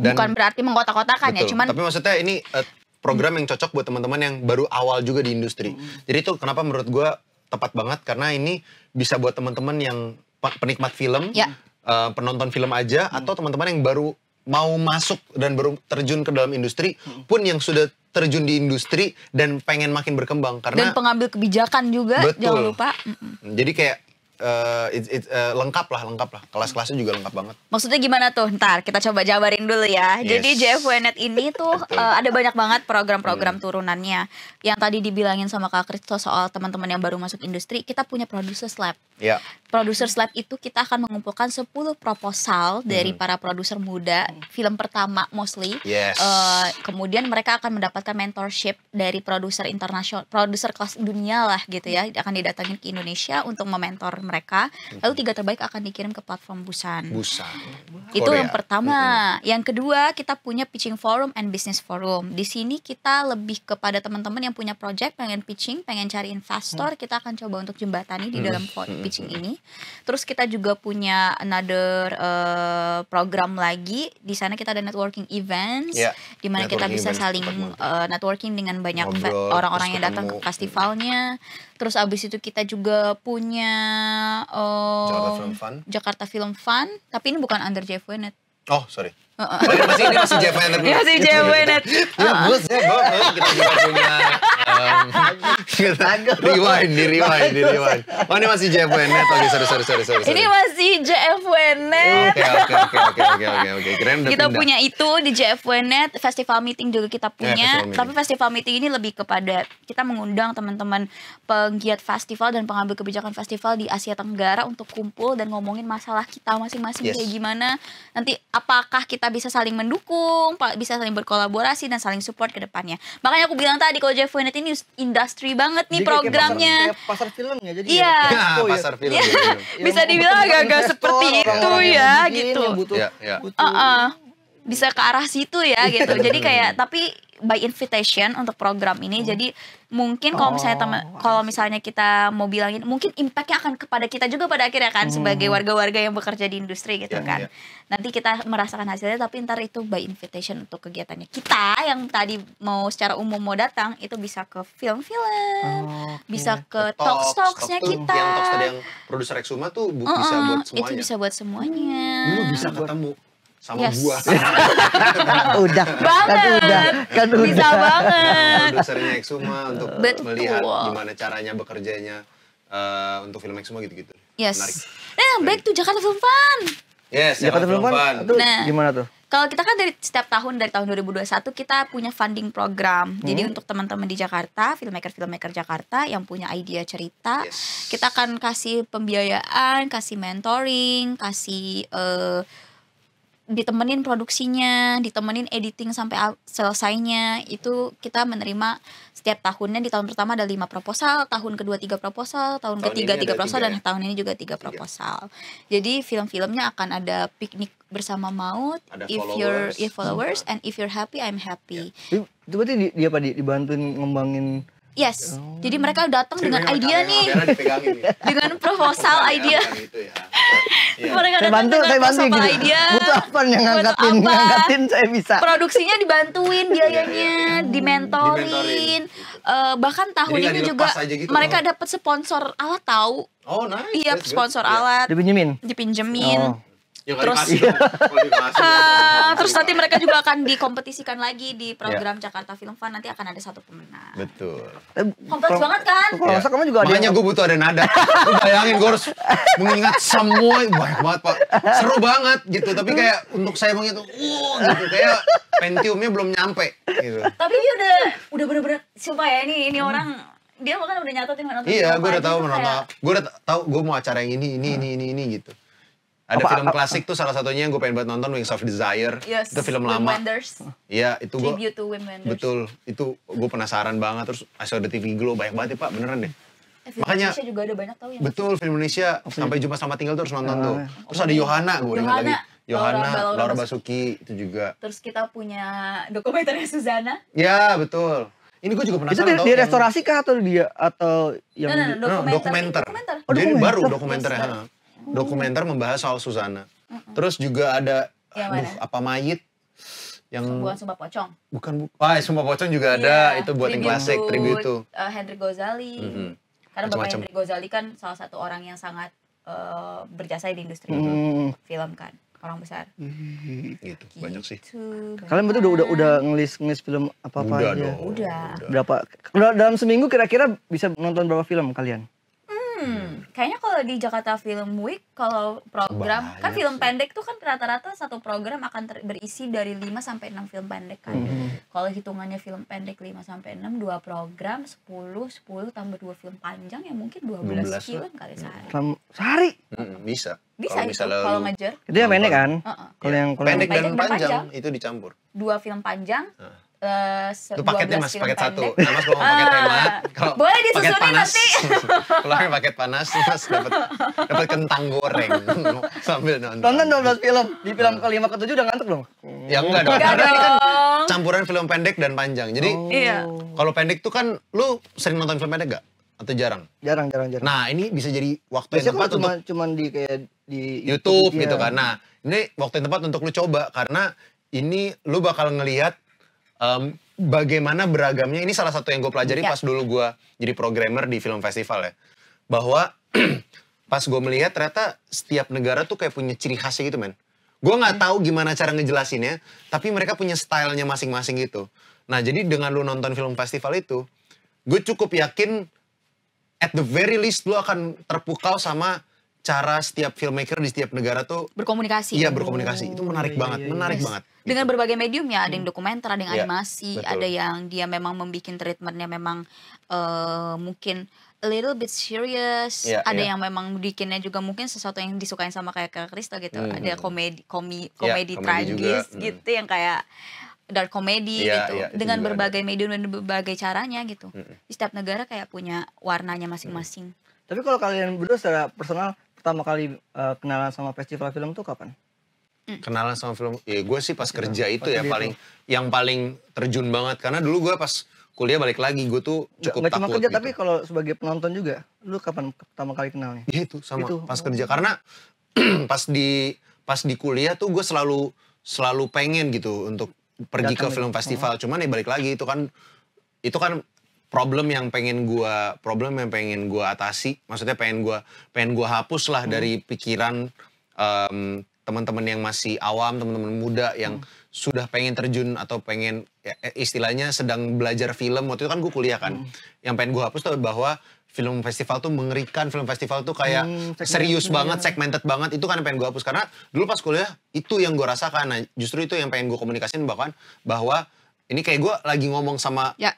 Dan, Bukan berarti mengkotak-kotakan ya, cuman Tapi maksudnya ini uh, program yang cocok buat teman-teman yang baru awal juga di industri. Mm. Jadi itu kenapa menurut gue tepat banget karena ini bisa buat teman-teman yang penikmat film, yeah. Ya. uh, penonton film aja, mm. atau teman-teman yang baru mau masuk dan baru terjun ke dalam industri hmm. pun yang sudah terjun di industri dan pengen makin berkembang karena dan pengambil kebijakan juga betul. jangan lupa. Jadi kayak uh, eh, it, it, uh, eh, lengkap lah, lengkap lah. Kelas-kelasnya juga lengkap banget. Maksudnya gimana tuh? Ntar kita coba jabarin dulu ya. Yes. Jadi JFWNet ini tuh uh, ada banyak banget program-program hmm. turunannya. Yang tadi dibilangin sama Kak Kristo soal teman-teman yang baru masuk industri, kita punya produser Lab. Ya. Produser Lab itu kita akan mengumpulkan 10 proposal hmm. dari para produser muda film pertama mostly. Yes. Uh, kemudian mereka akan mendapatkan mentorship dari produser internasional, produser kelas dunia lah gitu ya. Akan didatangin ke Indonesia untuk mementor mereka, lalu mm-hmm. tiga terbaik akan dikirim ke platform Busan. Busan. Korea. Itu yang pertama. hmm Yang kedua kita punya pitching forum and business forum. Di sini kita lebih kepada teman-teman yang punya project pengen pitching, pengen cari investor, kita akan coba untuk jembatani di dalam mm-hmm. pitching mm-hmm. ini. Terus kita juga punya another uh, program lagi. Di sana kita ada networking events, yeah. di mana kita bisa saling uh, networking dengan banyak orang-orang yang datang ke festivalnya. Terus abis itu kita juga punya um, Jakarta Film Fun, Jakarta Film Fun, tapi ini bukan under Jeff Net. Oh, sorry ini iya, masih ini masih Jeff Wenner. Ini iya, masih Jeff Wenner. <laughs> Ya bos ya bos. Kita juga punya. Um, rewind, di rewind, di rewind. Oh ini masih Jeff Bennett. Oke, sorry, sorry, sorry, sorry. Ini masih Jeff Bennett. Oke, oke, oke, oke, oke, oke, Keren Kita pindah. punya itu di Jeff Bennett. Festival meeting juga kita eh, punya. festival tapi festival meeting ini lebih kepada kita mengundang teman-teman penggiat festival dan pengambil kebijakan festival di Asia Tenggara untuk kumpul dan ngomongin masalah kita masing-masing yes. kayak gimana. Nanti apakah kita bisa saling mendukung, bisa saling berkolaborasi dan saling support ke depannya. Makanya aku bilang tadi kalau Jeff Winnet ini industri banget nih jadi programnya. Kayak pasar, kayak pasar film ya jadi. Iya. Ya, ya, pasar film. Iya. Gitu. ya. bisa dibilang agak-agak seperti itu ya gitu. Butuh, ya, ya. Butuh. Uh -uh. Bisa ke arah situ ya gitu. Iya, jadi kayak tapi by invitation untuk program ini. Hmm. Jadi mungkin kalau misalnya oh, kalau misalnya kita mau bilangin mungkin impactnya akan kepada kita juga pada akhirnya kan hmm. sebagai warga-warga yang bekerja di industri gitu yeah, kan yeah. nanti kita merasakan hasilnya tapi ntar itu by invitation untuk kegiatannya kita yang tadi mau secara umum mau datang itu bisa ke film-film oh, okay. bisa ke, talk talks talksnya talk kita yang talks tadi yang produser Exuma tuh bu uh -uh, bisa buat semuanya itu bisa buat semuanya lu bisa ketemu sama yes. gua. udah, banget. kan udah, kan udah. Bisa banget. udah kan sering untuk Betul. melihat gimana caranya bekerjanya uh, untuk film Eksuma gitu-gitu. Yes. Menarik. Nah, back to Jakarta Film Fun. Yes, Jakarta, Jakarta Film Fun. Itu nah, gimana tuh? Kalau kita kan dari setiap tahun dari tahun 2021 kita punya funding program. Hmm. Jadi untuk teman-teman di Jakarta, filmmaker-filmmaker Jakarta yang punya ide cerita, yes. kita akan kasih pembiayaan, kasih mentoring, kasih uh, ditemenin produksinya, ditemenin editing sampai selesainya. Itu kita menerima setiap tahunnya di tahun pertama ada lima proposal, tahun kedua tiga proposal, tahun, tahun ketiga tiga proposal 3, dan ya? tahun ini juga tiga proposal. 3. Jadi film-filmnya akan ada piknik bersama maut, ada if you're if followers hmm. and if you're happy I'm happy. Itu iya. berarti dia apa dibantuin ngembangin Yes. Oh. Jadi mereka datang dengan idea nih. Ya. dengan proposal iya, idea. ya. <laughs> Iya. mereka datang bantu, dengan proposal gitu. idea. Butuh apa yang ngangkatin, apa. ngangkatin saya bisa. Produksinya dibantuin iya, biayanya, hmm. dimentorin. dimentorin. Uh, bahkan tahun ini juga gitu mereka dapat sponsor alat tahu. Oh, nice. Iya, sponsor alat. Dipinjemin. Dipinjemin. Oh Ya, terus uh, <laughs> terus nanti mereka juga akan dikompetisikan lagi di ya. program yeah. Jakarta Film Fund nanti akan ada satu pemenang. Betul. Eh, Kompleks Pro banget kan? Kalau yeah. kamu juga ada. Makanya gue butuh ada nada. bayangin gue harus mengingat semua banyak banget pak. Seru banget gitu tapi kayak untuk saya itu, uh gitu kayak Pentiumnya belum nyampe. Gitu. Tapi dia udah udah bener-bener sumpah ya ini ini hmm. orang dia bahkan udah nyatotin menonton iya gue udah tahu menonton gue udah tahu gue mau acara yang ini ini ini ini ini gitu ada apa, oh, film apa, ah, ah, klasik apa. Ah. tuh salah satunya yang gue pengen buat nonton Wings of Desire. Yes. Itu film lama. Iya, itu gue. Tribute to Wim Betul. Itu gue penasaran banget terus I saw the TV Glow banyak banget ya Pak, beneran deh. Eh, film Makanya Indonesia juga ada banyak tau ya. Betul, film Indonesia oh, sampai jumpa sama tinggal tuh harus nonton uh, tuh. Iya. Terus ada Yohana gue ingat lagi. Yohana, Laura, Laura Basuki itu juga. Terus kita punya dokumenternya Suzana. Ya, betul. Ini gue juga penasaran. Itu di, di restorasi kah atau dia atau yang nah, nah, dokumenter. dokumenter. Oh, dokumenter. Jadi baru dokumenternya. ya dokumenter membahas soal Susana. Mm-mm. Terus juga ada ya, aduh, apa mayit yang bukan Sumba Pocong. Bukan bu Wah, oh, iya, Sumba Pocong juga ada yeah. itu buat yang klasik tribute itu. Uh, eh, Henry Gozali. Mm-hmm. Karena Macam -macam. Bapak Henry Gozali kan salah satu orang yang sangat uh, berjasa di industri mm. film kan orang besar. Hmm, gitu, gitu, banyak sih. Banyak. Gitu, kalian betul udah udah udah ngelis ngelis film apa apa udah aja. Dong. Udah. Berapa? Udah dalam seminggu kira-kira bisa nonton berapa film kalian? Hmm, iya. kayaknya kalau di Jakarta Film Week kalau program Banyak kan film sih. pendek tuh kan rata-rata satu program akan ter berisi dari 5 sampai 6 film pendek kan. Mm Hmm. Kalau hitungannya film pendek 5 sampai 6 2 program 10 10 tambah 2 film panjang ya mungkin 12, 12 film kali sehari. Tam sehari? Hmm, bisa. Bisa kalau misalnya kalau ngejar. Itu yang pendek kan? Uh -uh. Kalau yang, yang pendek, pendek dan panjang, panjang itu dicampur. 2 film panjang. Uh Uh, itu paketnya mas paket satu nah, mas kalau mau paket tema ah, kalau boleh paket panas nanti. kalau <laughs> paket panas mas dapat dapat kentang goreng <laughs> sambil nonton nonton 12 film di film kelima ketujuh udah ngantuk dong? ya enggak dong karena kan campuran film pendek dan panjang jadi oh. Iya. kalau pendek tuh kan lu sering nonton film pendek gak atau jarang? Jarang, jarang, jarang. Nah, ini bisa jadi waktu Biasanya yang tepat cuma, untuk cuman di kayak di YouTube, YouTube gitu kan. Nah, ini waktu yang tepat untuk lu coba karena ini lu bakal ngelihat um, bagaimana beragamnya ini salah satu yang gue pelajari yeah. pas dulu gue jadi programmer di film festival ya bahwa <clears throat> pas gue melihat ternyata setiap negara tuh kayak punya ciri khasnya gitu men gue nggak hmm. tahu gimana cara ngejelasinnya tapi mereka punya stylenya masing-masing gitu nah jadi dengan lu nonton film festival itu gue cukup yakin at the very least lu akan terpukau sama cara setiap filmmaker di setiap negara tuh berkomunikasi. Iya, berkomunikasi. Oh, itu menarik oh, iya, banget, iya, iya. menarik yes. banget. Gitu. Dengan berbagai ya ada yang dokumenter, ada yang yeah, animasi, betul. ada yang dia memang membuat treatmentnya memang uh, mungkin a little bit serious, yeah, ada yeah. yang memang bikinnya juga mungkin sesuatu yang disukain sama kayak Kak Krista gitu. Hmm. Ada hmm. komedi komi, iya, komedi yeah, tragis juga. Hmm. gitu hmm. yang kayak dark comedy yeah, gitu yeah, dengan berbagai ada. medium dan berbagai caranya gitu. Hmm. Di setiap negara kayak punya warnanya masing-masing. Hmm. Tapi kalau kalian berdua secara personal pertama kali uh, kenalan sama festival film tuh kapan? Mm. Kenalan sama film, ya gue sih pas kerja itu pas oh, ya paling itu. yang paling terjun banget karena dulu gue pas kuliah balik lagi gue tuh cukup gak takut. cuma kerja gitu. tapi kalau sebagai penonton juga, lu kapan pertama kali kenalnya? Ya itu sama itu. pas oh. kerja karena <clears throat> pas di pas di kuliah tuh gue selalu selalu pengen gitu untuk pergi Datang ke gitu. film itu. festival. Oh. Cuman ya balik lagi itu kan itu kan problem yang pengen gua problem yang pengen gua atasi maksudnya pengen gua pengen gua hapus lah hmm. dari pikiran um, teman-teman yang masih awam teman-teman muda yang hmm. sudah pengen terjun atau pengen ya, eh, istilahnya sedang belajar film waktu itu kan gue kuliah kan hmm. yang pengen gue hapus tuh bahwa film festival tuh mengerikan film festival tuh kayak hmm, segmented, serius banget iya. segmented banget itu kan yang pengen gue hapus karena dulu pas kuliah itu yang gue rasakan nah, justru itu yang pengen gue komunikasiin bahkan bahwa ini kayak gue lagi ngomong sama ya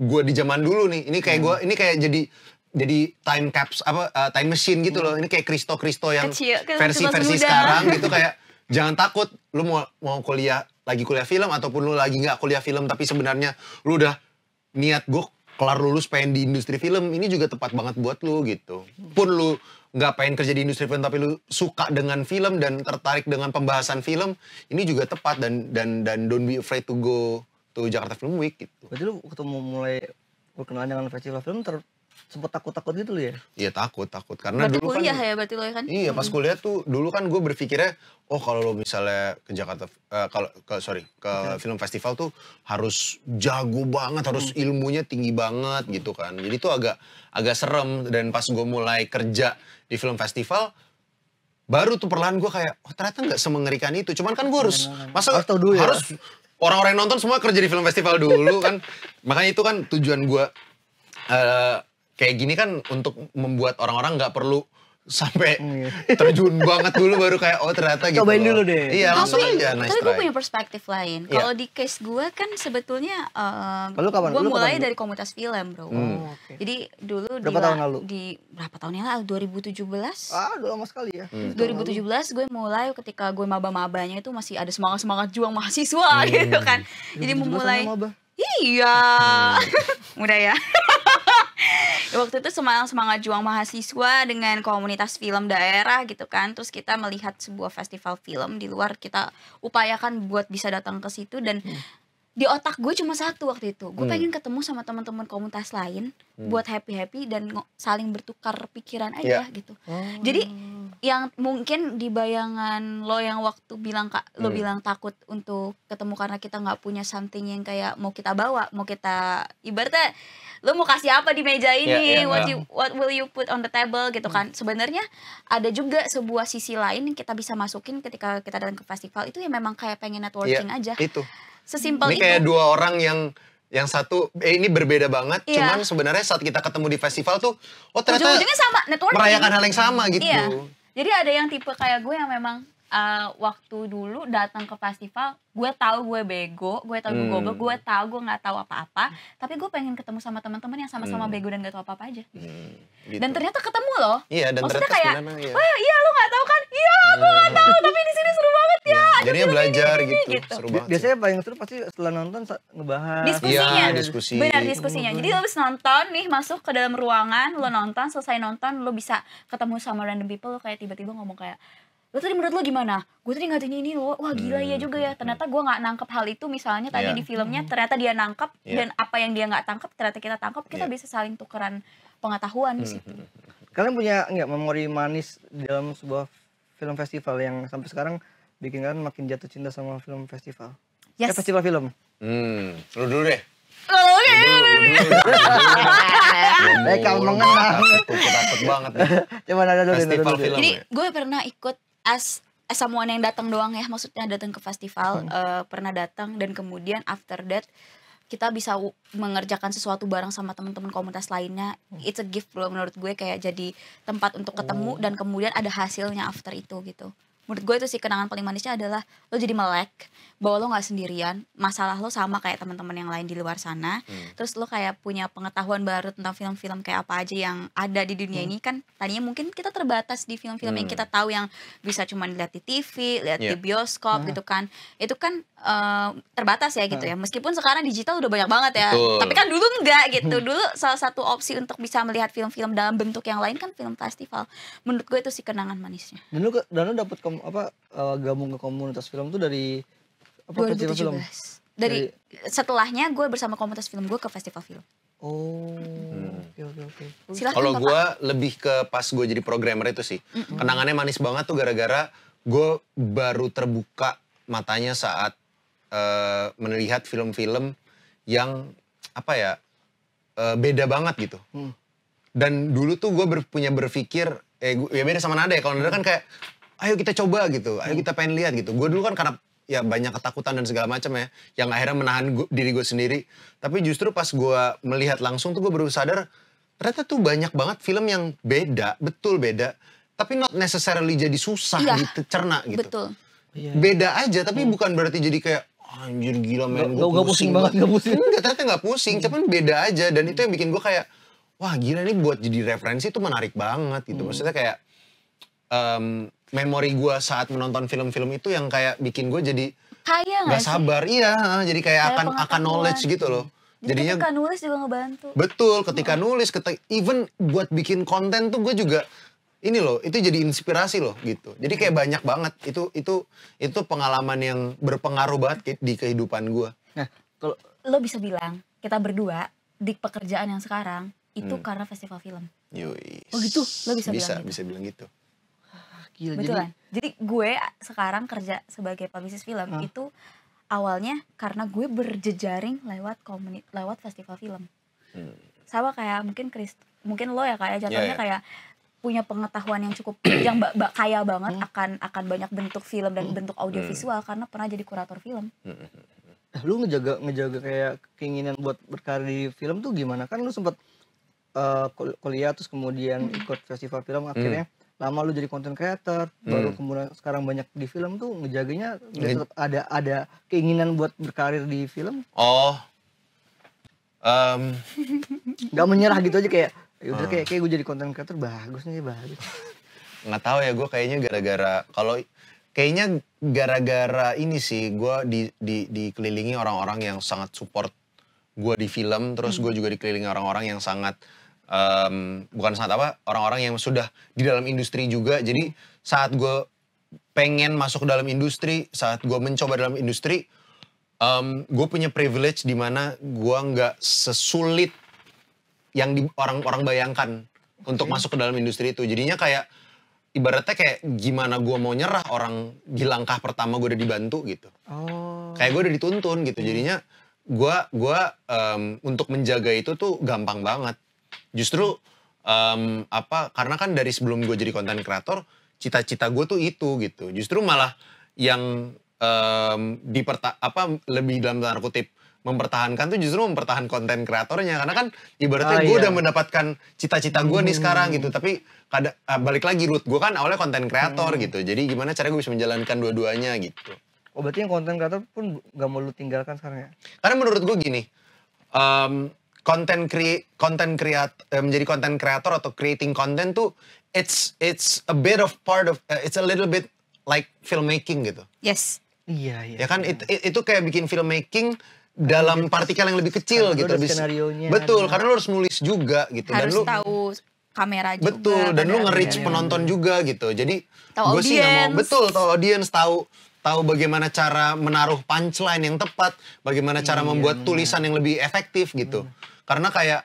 gue di zaman dulu nih. Ini kayak hmm. gue, ini kayak jadi jadi time caps apa uh, time machine gitu loh. Ini kayak Kristo Kristo yang versi versi sekarang gitu <laughs> kayak jangan takut lu mau mau kuliah lagi kuliah film ataupun lu lagi nggak kuliah film tapi sebenarnya lu udah niat gue kelar lulus pengen di industri film ini juga tepat banget buat lu gitu pun lu nggak pengen kerja di industri film tapi lu suka dengan film dan tertarik dengan pembahasan film ini juga tepat dan dan dan don't be afraid to go waktu Jakarta Film Week gitu. Berarti lu ketemu mulai berkenalan dengan festival film ter sempet takut-takut gitu lu ya? Iya takut, takut. Karena berarti dulu kan kuliah kan, ya berarti lo ya kan? Iya pas hmm. kuliah tuh dulu kan gue berpikirnya, oh kalau lo misalnya ke Jakarta, uh, kalau ke sorry ke okay. film festival tuh harus jago banget, hmm. harus ilmunya tinggi banget gitu kan. Jadi tuh agak agak serem dan pas gue mulai kerja di film festival, baru tuh perlahan gue kayak oh ternyata nggak semengerikan itu cuman kan gue harus masa harus, tahu dulu orang-orang yang nonton semua kerja di film festival dulu kan. Makanya itu kan tujuan gue uh, kayak gini kan untuk membuat orang-orang nggak -orang perlu sampai oh, iya. <laughs> terjun banget dulu baru kayak oh ternyata gitu. Cobain dulu deh. Iya, langsung tapi, aja nice Tapi gue punya perspektif lain. Yeah. Kalau di case gue kan sebetulnya eh, uh, gue mulai dari komunitas film, Bro. Hmm. Oh, Jadi dulu berapa di, tahun lalu? di berapa tahun yang lalu? 2017. Ah, udah lama sekali ya. Hmm. 2017 gue mulai ketika gue maba-mabanya itu masih ada semangat-semangat juang mahasiswa hmm. <laughs> gitu kan. Jadi kan memulai maba. Iya. Hmm. Udah ya. <laughs> waktu itu semangat semangat juang mahasiswa dengan komunitas film daerah gitu kan. Terus kita melihat sebuah festival film di luar kita upayakan buat bisa datang ke situ dan hmm di otak gue cuma satu waktu itu gue hmm. pengen ketemu sama teman-teman komunitas lain hmm. buat happy happy dan saling bertukar pikiran aja yeah. gitu oh. jadi yang mungkin di bayangan lo yang waktu bilang kak lo hmm. bilang takut untuk ketemu karena kita nggak punya something yang kayak mau kita bawa mau kita ibaratnya lo mau kasih apa di meja ini yeah, yeah, what yeah. Hmm. you what will you put on the table gitu hmm. kan sebenarnya ada juga sebuah sisi lain yang kita bisa masukin ketika kita datang ke festival itu ya memang kayak pengen ya, networking yeah, aja itu Sesimpel ini itu. kayak dua orang yang yang satu eh ini berbeda banget yeah. cuman sebenarnya saat kita ketemu di festival tuh oh ternyata Ujung sama merayakan hal yang sama gitu. Iya. Jadi ada yang tipe kayak gue yang memang uh, waktu dulu datang ke festival gue tahu gue bego gue tahu hmm. gue goblok gue tahu gue nggak tahu apa-apa tapi gue pengen ketemu sama teman-teman yang sama-sama hmm. bego dan gak tahu apa-apa aja hmm, gitu. dan ternyata ketemu loh iya dan maksudnya kayak iya. wah iya lu nggak tahu kan iya hmm. gue nggak tahu tapi di sini seru banget ya hmm. Iya, jadi belajar gini, gitu, gitu. Seru banget biasanya paling seru pasti setelah nonton ngebahas diskusinya ya, diskusi. benar diskusinya jadi lo harus nonton nih masuk ke dalam ruangan lo nonton selesai nonton lu bisa ketemu sama random people lu kayak tiba-tiba ngomong kayak lo tadi menurut lo gimana? Gue tadi ngatain ini lo, wah gila iya hmm, hmm. ya juga hmm. ya. Ternyata gue nggak nangkep hal itu misalnya tadi yeah. di filmnya, hmm. ternyata dia nangkep yeah. dan apa yang dia nggak tangkap ternyata kita tangkap, kita yeah. bisa saling tukeran pengetahuan hmm. di situ. Kalian punya nggak memori manis dalam sebuah film festival yang sampai sekarang bikin kalian makin jatuh cinta sama film festival? Eh, yes. Kayak festival film. Hmm, lu dulu deh. Mereka <laughs> mengenang. Takut banget. <laughs> Coba nada dulu. Festival film. Jadi ya. gue pernah ikut as as someone yang datang doang ya maksudnya datang ke festival hmm. uh, pernah datang dan kemudian after that kita bisa mengerjakan sesuatu bareng sama teman-teman komunitas lainnya hmm. it's a gift loh menurut gue kayak jadi tempat untuk ketemu oh. dan kemudian ada hasilnya after itu gitu menurut gue itu sih kenangan paling manisnya adalah lo jadi melek bahwa lo nggak sendirian masalah lo sama kayak teman-teman yang lain di luar sana hmm. terus lo kayak punya pengetahuan baru tentang film-film kayak apa aja yang ada di dunia hmm. ini kan tadinya mungkin kita terbatas di film-film hmm. yang kita tahu yang bisa cuma lihat di TV lihat yeah. di bioskop hmm. gitu kan itu kan uh, terbatas ya gitu hmm. ya meskipun sekarang digital udah banyak banget ya Betul. tapi kan dulu enggak <clears throat> gitu dulu salah satu opsi untuk bisa melihat film-film dalam bentuk yang lain kan film festival menurut gue itu sih kenangan manisnya dan lo dan lo dapet kom apa uh, gabung ke komunitas film tuh dari apa 2017. film? Dari, dari setelahnya gue bersama komunitas film gue ke festival film. Oh, hmm. oke oke Kalau gue lebih ke pas gue jadi programmer itu sih. Mm hmm Kenangannya manis banget tuh gara-gara gue baru terbuka matanya saat uh, melihat film-film yang apa ya uh, beda banget gitu. Mm. Dan dulu tuh gue punya berpikir, eh gua, ya beda sama Nada ya. Kalau Nada kan kayak ayo kita coba gitu, ayo hmm. kita pengen lihat gitu. Gue dulu kan karena ya banyak ketakutan dan segala macam ya, yang akhirnya menahan gua, diri gue sendiri. Tapi justru pas gue melihat langsung tuh gue baru sadar, ternyata tuh banyak banget film yang beda, betul beda. Tapi not necessarily jadi susah iya, dicerna gitu, gitu. Betul. Iya. Beda aja, tapi hmm. bukan berarti jadi kayak anjir gila men gue pusing, pusing banget gak pusing enggak ternyata gak pusing hmm. cuman beda aja dan itu yang bikin gue kayak wah gila ini buat jadi referensi tuh menarik banget gitu hmm. maksudnya kayak um, memori gue saat menonton film-film itu yang kayak bikin gue jadi kaya nggak sabar iya jadi kayak, kayak akan akan knowledge gitu loh jadi jadinya ketika nulis juga ngebantu betul ketika nulis ketika even buat bikin konten tuh gue juga ini loh itu jadi inspirasi loh gitu jadi kayak banyak banget itu itu itu pengalaman yang berpengaruh banget di kehidupan gue nah kalau lo bisa bilang kita berdua di pekerjaan yang sekarang itu hmm. karena festival film Yui. oh gitu lo bisa, bisa bilang gitu. bisa bilang gitu gokil. Betul Jadi, jadi gue sekarang kerja sebagai publicist film huh? itu awalnya karena gue berjejaring lewat komunit lewat festival film. Hmm. Sama kayak mungkin Chris, mungkin lo ya kayak ya. jatuhnya yeah, yeah. kayak punya pengetahuan yang cukup yang ba ba kaya banget hmm. akan akan banyak bentuk film dan hmm. bentuk audiovisual hmm. karena pernah jadi kurator film. Hmm. hmm, hmm, hmm. Eh, lu ngejaga ngejaga kayak keinginan buat berkarir di film tuh gimana? Kan lu sempat uh, eh, kuliah terus kemudian ikut festival film akhirnya hmm lama lu jadi content creator hmm. baru kemudian sekarang banyak di film tuh ngejaganya tetap ada ada keinginan buat berkarir di film oh um. nggak menyerah gitu aja kayak ya udah hmm. kayak kayak gue jadi content creator bagus nih bagus nggak tahu ya gue kayaknya gara-gara kalau kayaknya gara-gara ini sih gue di, di dikelilingi orang-orang yang sangat support gue di film terus hmm. gue juga dikelilingi orang-orang yang sangat um, bukan sangat apa orang-orang yang sudah di dalam industri juga jadi saat gue pengen masuk dalam industri saat gue mencoba dalam industri um, gue punya privilege di mana gue nggak sesulit yang orang-orang bayangkan okay. untuk masuk ke dalam industri itu jadinya kayak ibaratnya kayak gimana gue mau nyerah orang di langkah pertama gue udah dibantu gitu oh. kayak gue udah dituntun gitu hmm. jadinya gue gua um, untuk menjaga itu tuh gampang banget justru um, apa karena kan dari sebelum gue jadi konten kreator cita-cita gue tuh itu gitu justru malah yang um, perta apa lebih dalam tanda kutip mempertahankan tuh justru mempertahankan konten kreatornya karena kan ibaratnya ah, oh, gue iya. udah mendapatkan cita-cita gue hmm. nih sekarang gitu tapi kada ah, balik lagi root gue kan awalnya konten kreator hmm. gitu jadi gimana caranya gue bisa menjalankan dua-duanya gitu oh berarti yang konten kreator pun gak mau lu tinggalkan sekarang ya karena menurut gue gini um, konten kri konten kreat eh, menjadi konten kreator atau creating content tuh it's it's a bit of part of uh, it's a little bit like filmmaking gitu. Yes. Iya iya. Ya kan iya. It, it, itu kayak bikin filmmaking dalam iya, partikel yang lebih kecil gitu lebih betul iya. karena lu harus nulis juga gitu harus dan lu tahu kamera juga betul dan lu nge-reach penonton juga gitu jadi gue sih gak mau betul tahu audience tahu tahu bagaimana cara menaruh punchline yang tepat bagaimana cara iya, membuat tulisan yang lebih efektif gitu iya. Karena kayak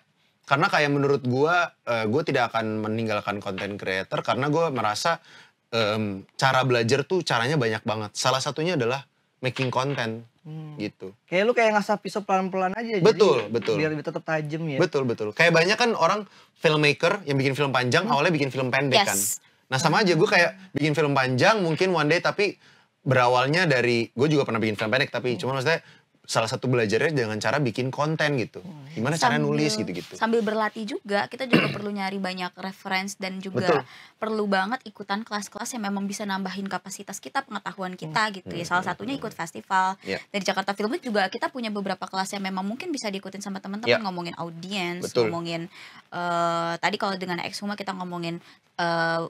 karena kayak menurut gua, uh, eh, gue tidak akan meninggalkan konten creator karena gua merasa um, cara belajar tuh caranya banyak banget. Salah satunya adalah making content hmm. gitu. Kayak lu kayak ngasah pisau pelan-pelan aja. Betul, jadi betul. Biar tetap tajam ya. Betul, betul. Kayak banyak kan orang filmmaker yang bikin film panjang hmm. awalnya bikin film pendek kan. yes. kan. Nah sama aja gue kayak bikin film panjang mungkin one day tapi berawalnya dari gue juga pernah bikin film pendek tapi hmm. cuma maksudnya salah satu belajarnya dengan cara bikin konten gitu. Hmm. Gimana sambil, cara nulis gitu-gitu. Sambil berlatih juga, kita juga perlu nyari banyak reference dan juga Betul. perlu banget ikutan kelas-kelas yang memang bisa nambahin kapasitas kita, pengetahuan hmm. kita gitu ya. Hmm, salah satunya ikut festival. Yeah. Dari Jakarta Film Week juga kita punya beberapa kelas yang memang mungkin bisa diikutin sama teman-teman yeah. ngomongin audiens, ngomongin uh, tadi kalau dengan exuma kita ngomongin eh,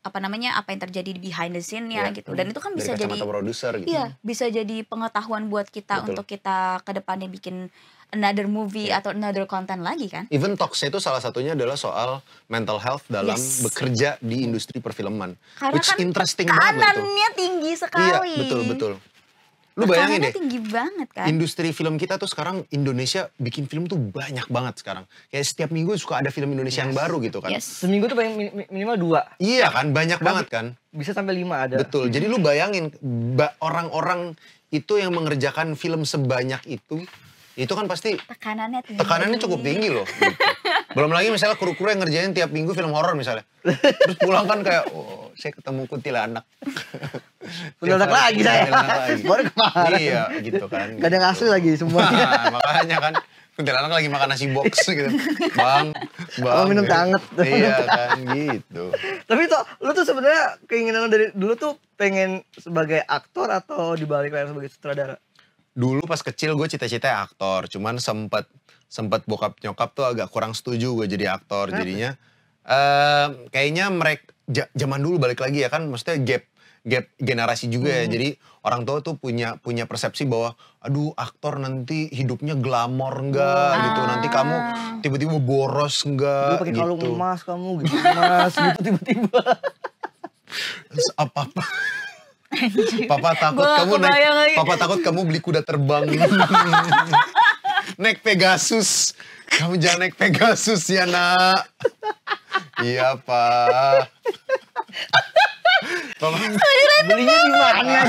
apa namanya apa yang terjadi di behind the scene ya, ya gitu iya. dan itu kan bisa jadi produser gitu iya bisa jadi pengetahuan buat kita Betul. untuk kita ke depannya bikin another movie ya. atau another content lagi kan even talks itu salah satunya adalah soal mental health dalam yes. bekerja di industri perfilman Karena which kan interesting banget tuh. tinggi iya, sekali iya betul betul Lu bayangin deh. tinggi banget kan. Industri film kita tuh sekarang Indonesia bikin film tuh banyak banget sekarang. Kayak setiap minggu suka ada film Indonesia yes. yang baru gitu kan. Yes. Seminggu tuh paling minimal dua. Iya kan, banyak Tapi, banget kan. Bisa sampai lima ada. Betul, jadi lu bayangin orang-orang itu yang mengerjakan film sebanyak itu itu kan pasti tekanannya tinggi. Tekanannya cukup tinggi loh. Gitu. Belum lagi misalnya kru-kru yang ngerjain tiap minggu film horor misalnya. Terus pulang kan kayak, oh saya ketemu kuntilanak. <laughs> kuntilanak lagi saya. Baru kemarin. Iya gitu kan. Gak ada gitu. asli lagi semua. <laughs> Ah, makanya kan kuntilanak lagi makan nasi box gitu. Bang, bang. <laughs> Oh, minum gitu. Iya kan gitu. Tapi tuh lu tuh sebenarnya keinginan lu dari dulu tuh pengen sebagai aktor atau dibalik layar sebagai sutradara? dulu pas kecil gue cita-cita aktor, cuman sempet sempet bokap nyokap tuh agak kurang setuju gue jadi aktor, Kenapa? jadinya uh, kayaknya mereka zaman dulu balik lagi ya kan, maksudnya gap gap generasi juga ya. Hmm. Jadi orang tua tuh punya punya persepsi bahwa aduh aktor nanti hidupnya glamor enggak ah. gitu. Nanti kamu tiba-tiba boros enggak pakai gitu. kalung emas kamu gitu emas gitu tiba-tiba. <laughs> apa apa Papa takut kamu naik, lagi. Papa takut kamu beli kuda terbang. <laughs> naik Pegasus. Kamu jangan naik Pegasus ya, Nak. iya, Pak. Tolong belinya di mana?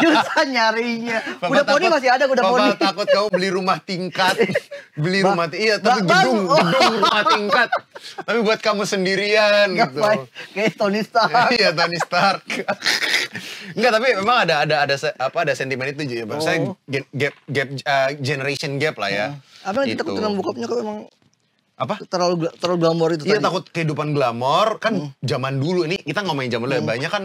Jurusan nyarinya. Papa udah poni masih ada udah poni. takut kamu beli rumah tingkat. Beli ba rumah iya tapi ba gedung, oh. gedung <laughs> rumah tingkat. tapi buat kamu sendirian Gak gitu. Kayak Tony Stark. iya, Tony Stark. Enggak, tapi memang ada ada ada apa ada sentimen itu juga. Maksudnya oh. gap gap, gap uh, generation gap lah ya. Hmm. Apa gitu. takut dengan bokapnya kalau emang apa terlalu terlalu glamor itu iya tadi. takut kehidupan glamor kan hmm. zaman dulu ini kita ngomongin zaman dulu ya, hmm. ya banyak kan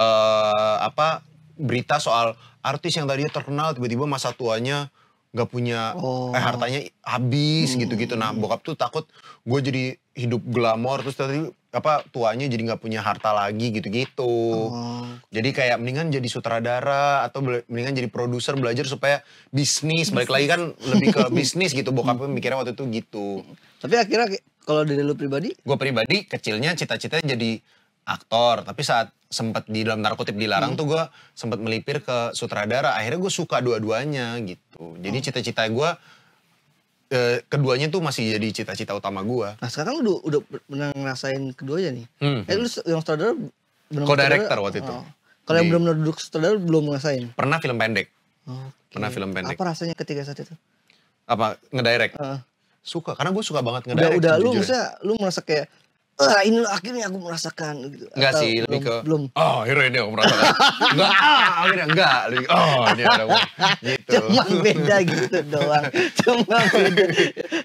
uh, apa berita soal artis yang tadinya terkenal tiba-tiba masa tuanya nggak punya oh. eh hartanya habis hmm. gitu-gitu hmm. nah bokap tuh takut gue jadi hidup glamor terus tadi apa tuanya jadi nggak punya harta lagi gitu-gitu. Oh. Jadi kayak mendingan jadi sutradara atau mendingan jadi produser belajar supaya bisnis. bisnis. Balik lagi kan lebih ke <laughs> bisnis gitu bokapnya mikirnya waktu itu gitu. Tapi akhirnya kalau dari lu pribadi? Gue pribadi kecilnya cita citanya jadi aktor, tapi saat sempat di dalam tanda dilarang hmm. tuh gue sempat melipir ke sutradara. Akhirnya gue suka dua-duanya gitu. Jadi oh. cita-cita gue keduanya tuh masih jadi cita-cita utama gue. Nah sekarang lu udah, udah pernah ngerasain keduanya nih. Hmm. Eh lu yang sutradara benar Co-director waktu itu. Oh. Kalau yang belum duduk sutradara belum ngerasain? Pernah film pendek. Okay. Pernah film pendek. Apa rasanya ketiga saat itu? Apa ngedirect? Uh. Suka, karena gue suka banget ngedirect. Udah, udah lu masa lu merasa kayak Nah, ini akhirnya aku merasakan gitu. Enggak Atau sih, lebih belum, ke belum. Oh, akhirnya ini aku merasakan. enggak, ah, akhirnya enggak. Lebih, oh, ini ada gitu. Cuma beda gitu doang. Cuma beda.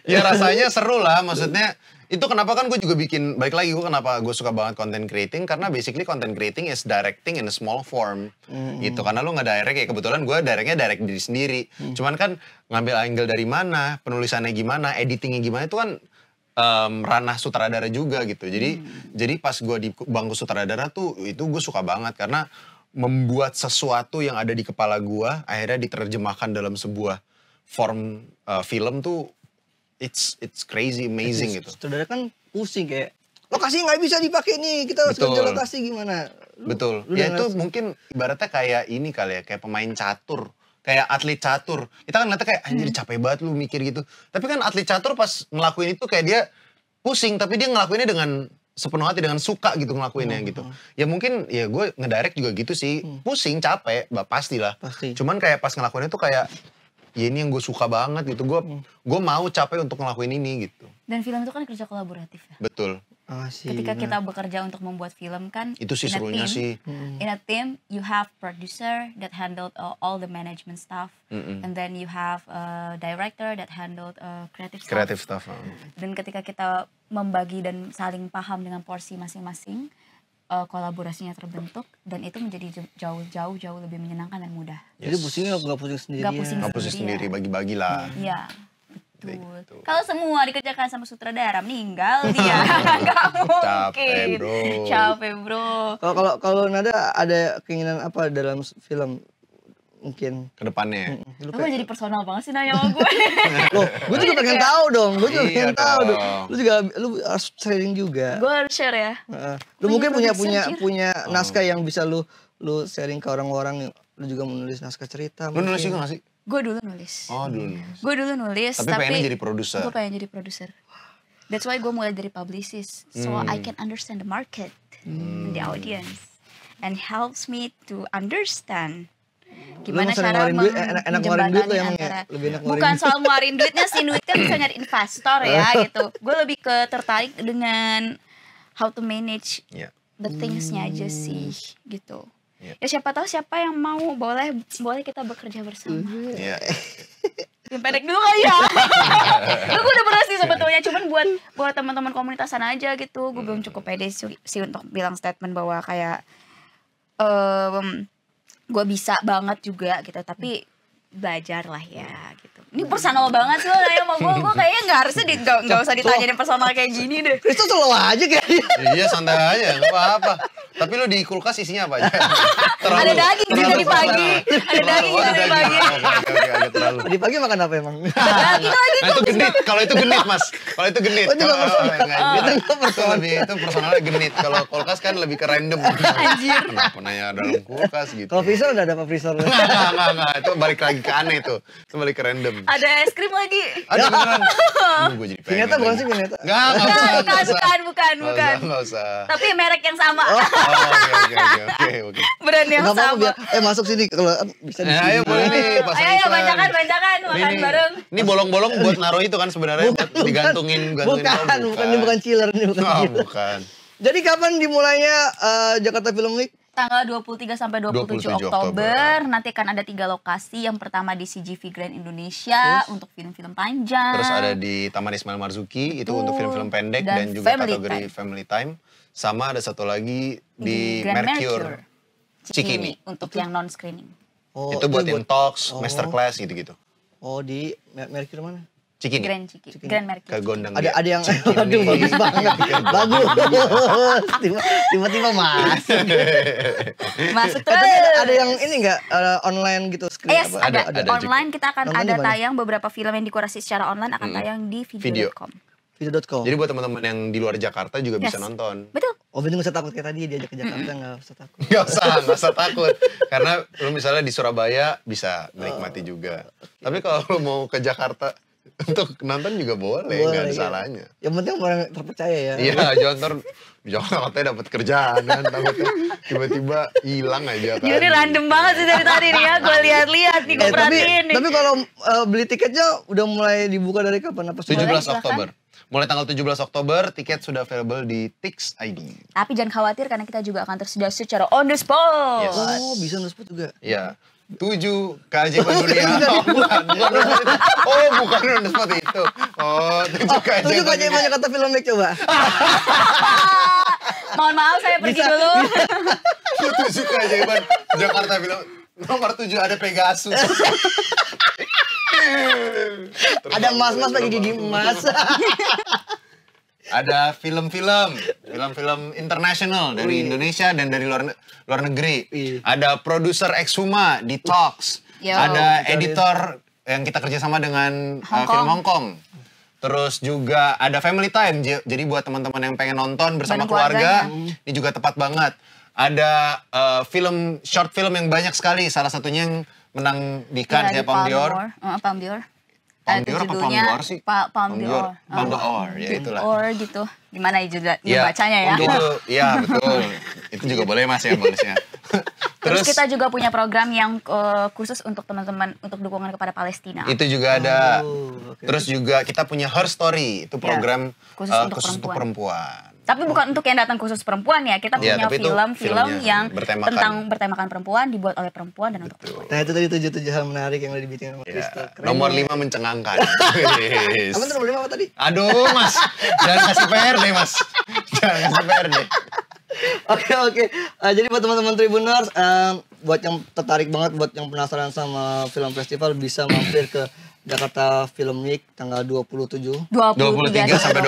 ya rasanya seru lah, maksudnya itu kenapa kan gue juga bikin Baik lagi gue kenapa gue suka banget content creating karena basically content creating is directing in a small form mm. gitu karena lo nggak direct ya kebetulan gue directnya direct diri sendiri mm. cuman kan ngambil angle dari mana penulisannya gimana editingnya gimana itu kan um, ranah sutradara juga gitu. Jadi hmm. jadi pas gue di bangku sutradara tuh itu gue suka banget karena membuat sesuatu yang ada di kepala gue akhirnya diterjemahkan dalam sebuah form uh, film tuh it's it's crazy amazing Jadi, gitu. Sutradara kan pusing kayak lokasi nggak bisa dipakai nih kita harus kerja lokasi gimana. Lu, Betul. Lu ya itu mungkin ibaratnya kayak ini kali ya kayak pemain catur kayak atlet catur. Kita kan ngeliatnya kayak anjir hmm. capek banget lu mikir gitu. Tapi kan atlet catur pas ngelakuin itu kayak dia pusing tapi dia ngelakuinnya dengan sepenuh hati dengan suka gitu ngelakuinnya -huh. Hmm. gitu. Ya mungkin ya gue ngedirect juga gitu sih. Hmm. Pusing, capek, bah, pastilah. Pasti. Cuman kayak pas ngelakuin itu kayak ya ini yang gue suka banget gitu. Gue gue mau capek untuk ngelakuin ini gitu. Dan film itu kan kerja kolaboratif ya. Betul. Oh, ketika nah. kita bekerja untuk membuat film kan itu sih serunya team, sih. Hmm. In a team you have producer that handled uh, all the management stuff mm -hmm. and then you have a director that handled uh, creative stuff. Creative stuff. Dan ketika kita membagi dan saling paham dengan porsi masing-masing uh, kolaborasinya terbentuk dan itu menjadi jauh jauh jauh lebih menyenangkan dan mudah. Yes. Jadi pusingnya nggak pusing sendiri. Nggak pusing, gak pusing sendiri, bagi-bagilah. Iya. Betul. Kalau semua dikerjakan sama sutradara meninggal <laughs> dia Gak mungkin. Capek bro. Capek bro. Kalau kalau Nada ada keinginan apa dalam film mungkin kedepannya. Hmm, Lu jadi personal banget sih nanya sama gue. <laughs> Loh, gue juga pengen tahu dong. Gue juga iya pengen tahu dong. Lu juga lu harus sharing juga. Gue harus share ya. lu mungkin punya punya punya naskah oh. yang bisa lu lu sharing ke orang-orang. Lu juga menulis naskah cerita. Lu mungkin. nulis juga gak sih? Gue dulu nulis. Oh dulu nulis. Gue dulu nulis. Tapi, tapi pengen jadi produser. Gue pengen jadi produser. That's why gue mulai dari publicist. So hmm. I can understand the market, hmm. the audience, and helps me to understand gimana cara duit, eh, enak, enak ngeluarin duit yang antara, lebih enak bukan soal ngeluarin duitnya sih duit kan bisa nyari <laughs> investor ya <laughs> gitu gue lebih ke tertarik dengan how to manage yeah. the things-nya aja hmm. sih gitu yeah. ya siapa tahu siapa yang mau boleh boleh kita bekerja bersama mm-hmm. Iya. Iya. yeah. pendek dulu kali ya. gue udah pernah sih sebetulnya, cuman buat buat teman-teman komunitas sana aja gitu. Gue belum cukup pede sih untuk bilang statement bahwa kayak um, gue bisa banget juga gitu, tapi belajar lah ya gitu ini personal banget lo kayak sama gue gue kayaknya nggak harusnya di, gak, gak usah ditanyain personal kayak gini deh itu selalu aja kayaknya iya santai aja nggak apa apa tapi lo di kulkas isinya apa aja terlalu, ada daging sih dari pagi ada daging oh, dari pagi di pagi makan apa emang nah, lagi nah, itu genit kalau itu genit mas kalau itu genit oh, nah, itu personal lebih itu personalnya genit kalau kulkas kan lebih ke random anjir kenapa nanya dalam kulkas gitu kalau freezer udah ada apa freezer nggak nggak nggak itu balik lagi ke aneh tuh itu balik ke random ada es krim lagi. <laughs> Ada beneran. <laughs> gue jadi pengen. Pinata bukan sih ternyata. Enggak, enggak usah. Bukan, bukan, bukan, bukan. Enggak usah. Tapi merek yang sama. Oh, oh, oh oke, <laughs> oke, oke, Brand yang sama. Biar, eh masuk sini kalau ah, bisa di eh, sini. Ayo boleh nih, pasang Ayo, banyakan, banyakan makan bareng. Ini bolong-bolong buat naruh itu kan sebenarnya digantungin, gantungin. Bukan, bukan, ini bukan chiller, ini bukan. Oh, bukan. Jadi kapan dimulainya eh, Jakarta Film Week? tanggal 23 sampai 27, 27 Oktober, Oktober nanti akan ada tiga lokasi. Yang pertama di CGV Grand Indonesia Terus? untuk film-film panjang. Terus ada di Taman Ismail Marzuki itu untuk film-film pendek dan, dan juga family kategori time. family time. Sama ada satu lagi di, Grand Mercure, Mercure Cikini. Cikini untuk itu? yang non screening. Oh, itu buat yang talks, oh. masterclass gitu-gitu. Oh, di Mercure mana? Cikini. Grand Ciki. Cikini. Grand Merki. Ke Gondang. <laughs> Eh, ada ada yang aduh bagus banget. bagus. Tiba-tiba masuk. masuk terus. Eh, ada, ada yang ini enggak uh, online gitu screen yes, apa? Ada, ada, ada online kita akan ada tayang beberapa film yang dikurasi secara online akan hmm. tayang di video.com. video.com. Jadi buat teman-teman yang di luar Jakarta juga yes. bisa nonton. Betul. Oh, berarti enggak usah takut kayak tadi diajak ke Jakarta nggak mm usah takut. Enggak usah, enggak usah takut. Karena lu misalnya di Surabaya bisa menikmati oh, juga. Tapi kalau lu mau ke Jakarta untuk nonton juga boleh, boleh gak ada iya. salahnya. Yang penting orang terpercaya ya. Iya, jangan ter... Jangan katanya dapat kerjaan kan, tiba-tiba hilang aja kan. Iya, ini random banget sih dari tadi nih ya, gue lihat-lihat nih, gue eh, perhatiin tapi, nih. Tapi kalau uh, beli tiketnya udah mulai dibuka dari kapan? Apa Tujuh belas Oktober. Mulai tanggal 17 Oktober, tiket sudah available di Tix ID. Tapi jangan khawatir karena kita juga akan tersedia secara on the spot. Yes. Oh, bisa on the spot juga. Iya tujuh keajaiban dunia. <laughs> oh, bukan udah oh, oh, seperti itu. Oh, tujuh oh, keajaiban. Tujuh keajaiban yang kata film coba. <laughs> Mohon maaf saya pergi dulu. <laughs> tujuh keajaiban Jakarta film. Nomor tujuh ada Pegasus. ada mas-mas lagi gigi emas. ada film-film. Film-film internasional dari Wih. Indonesia dan dari luar ne luar negeri. Wih. Iya. Ada produser exuma di Talks. Yo. Ada editor yang kita kerjasama dengan eh, Hong uh, film Hong Kong. Terus juga ada family time. Jadi buat teman-teman yang pengen nonton bersama keluarga, keluarga, ini juga tepat banget. Ada uh, film short film yang banyak sekali. Salah satunya yang menang di Cannes ya, ya Palm Dior. Uh, Palm Dior. Eh, Palm apa Palm sih? Pa Palm d'Or. oh. d'Or, ya itulah. Or gitu. Gimana juga ya, bacanya ya? Itu, ya? <laughs> ya betul. itu juga boleh mas ya bonusnya. <laughs> Terus, Terus kita juga punya program yang uh, khusus untuk teman-teman untuk dukungan kepada Palestina. Itu juga ada. Oh, okay. Terus juga kita punya Her Story, itu ya, program ya, khusus, uh, untuk, khusus perempuan. untuk perempuan. Tapi bukan untuk yang datang khusus perempuan ya. Kita iya, punya film-film yang bertemakan. tentang bertemakan perempuan dibuat oleh perempuan dan untuk perempuan. Nah, itu tadi tujuh-tujuh hal menarik yang udah dibikin sama ya. <laughs> Nomor lima mencengangkan. Apa nomor lima apa tadi? Aduh, Mas. Jangan kasih PR deh, Mas. Jangan kasih PR deh. Oke oke. Uh, jadi buat teman-teman Tribuners, uh, buat yang tertarik banget, buat yang penasaran sama film festival bisa mampir ke Jakarta Film Week tanggal 27. 23, sampai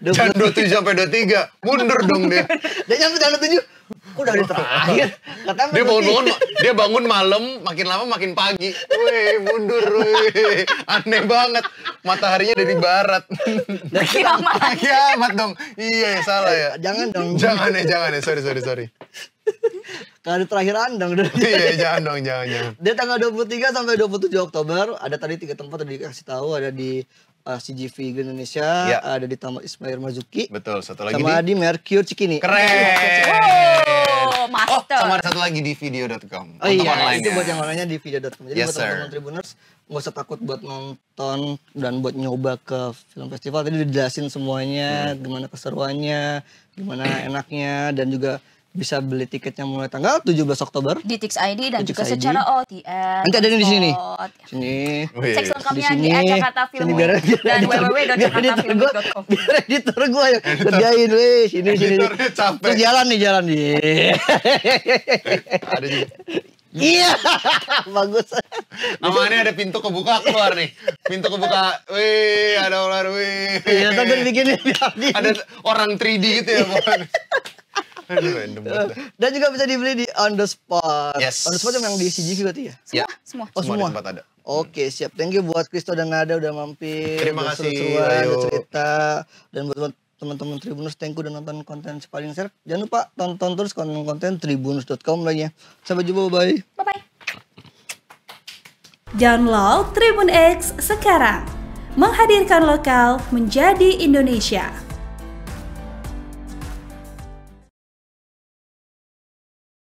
27. 27. Jangan 27 sampai 23. Mundur dong dia. dia nyampe tanggal 7. Kok dari terakhir? Katanya dia bangun-bangun, dia bangun malam, makin lama makin pagi. Weh, mundur, weh. Aneh banget. Mataharinya dari barat. Kiamat. Kiamat dong. Iya, salah ya. Jangan dong. Jangan ya, jangan ya. Sorry, sorry, sorry. Kali terakhir andang. Iya, iya, jangan dong, jangan, jangan. Dia tanggal 23 sampai 27 Oktober ada tadi tiga tempat yang dikasih tahu ada di uh, CGV Indonesia, ya. ada di Taman Ismail Marzuki. Betul, satu lagi sama di, di Mercure Cikini. Keren. Oh, master. Oh, sama ada satu lagi di video.com. Oh iya, online itu ya. buat yang lainnya di video.com. Jadi yes, buat teman-teman Tribuners nggak usah takut buat nonton dan buat nyoba ke film festival. Tadi udah jelasin semuanya, hmm. gimana keseruannya, gimana enaknya dan juga bisa beli tiketnya mulai tanggal 17 Oktober di Tix ID dan Tix juga ID. secara OTS. Nanti ada di sini. Sini. Cek lengkapnya di, di Jakarta Film dan www.jakartafilm.com. Biar editor gue yang kerjain weh sini sini. Terus jalan nih jalan nih. ada Iya, bagus. Namanya ada pintu kebuka keluar nih. Pintu kebuka, wih, ada ular, wih. Ternyata tadi bikin Ada orang 3D gitu ya, dan juga bisa dibeli di on the spot. Yes. On the spot yang di CGV berarti ya? Semua. Ya. Semua. Oh, semua. semua. ada. Oke, okay, siap. Thank you buat Kristo dan Nada udah mampir. Terima udah kasih. Seru udah cerita dan buat teman-teman Tribunus thank you udah nonton konten sepaling share. Jangan lupa tonton terus konten-konten tribunus.com lainnya. Sampai jumpa, bye. Bye bye. Download Tribun X sekarang. Menghadirkan lokal menjadi Indonesia.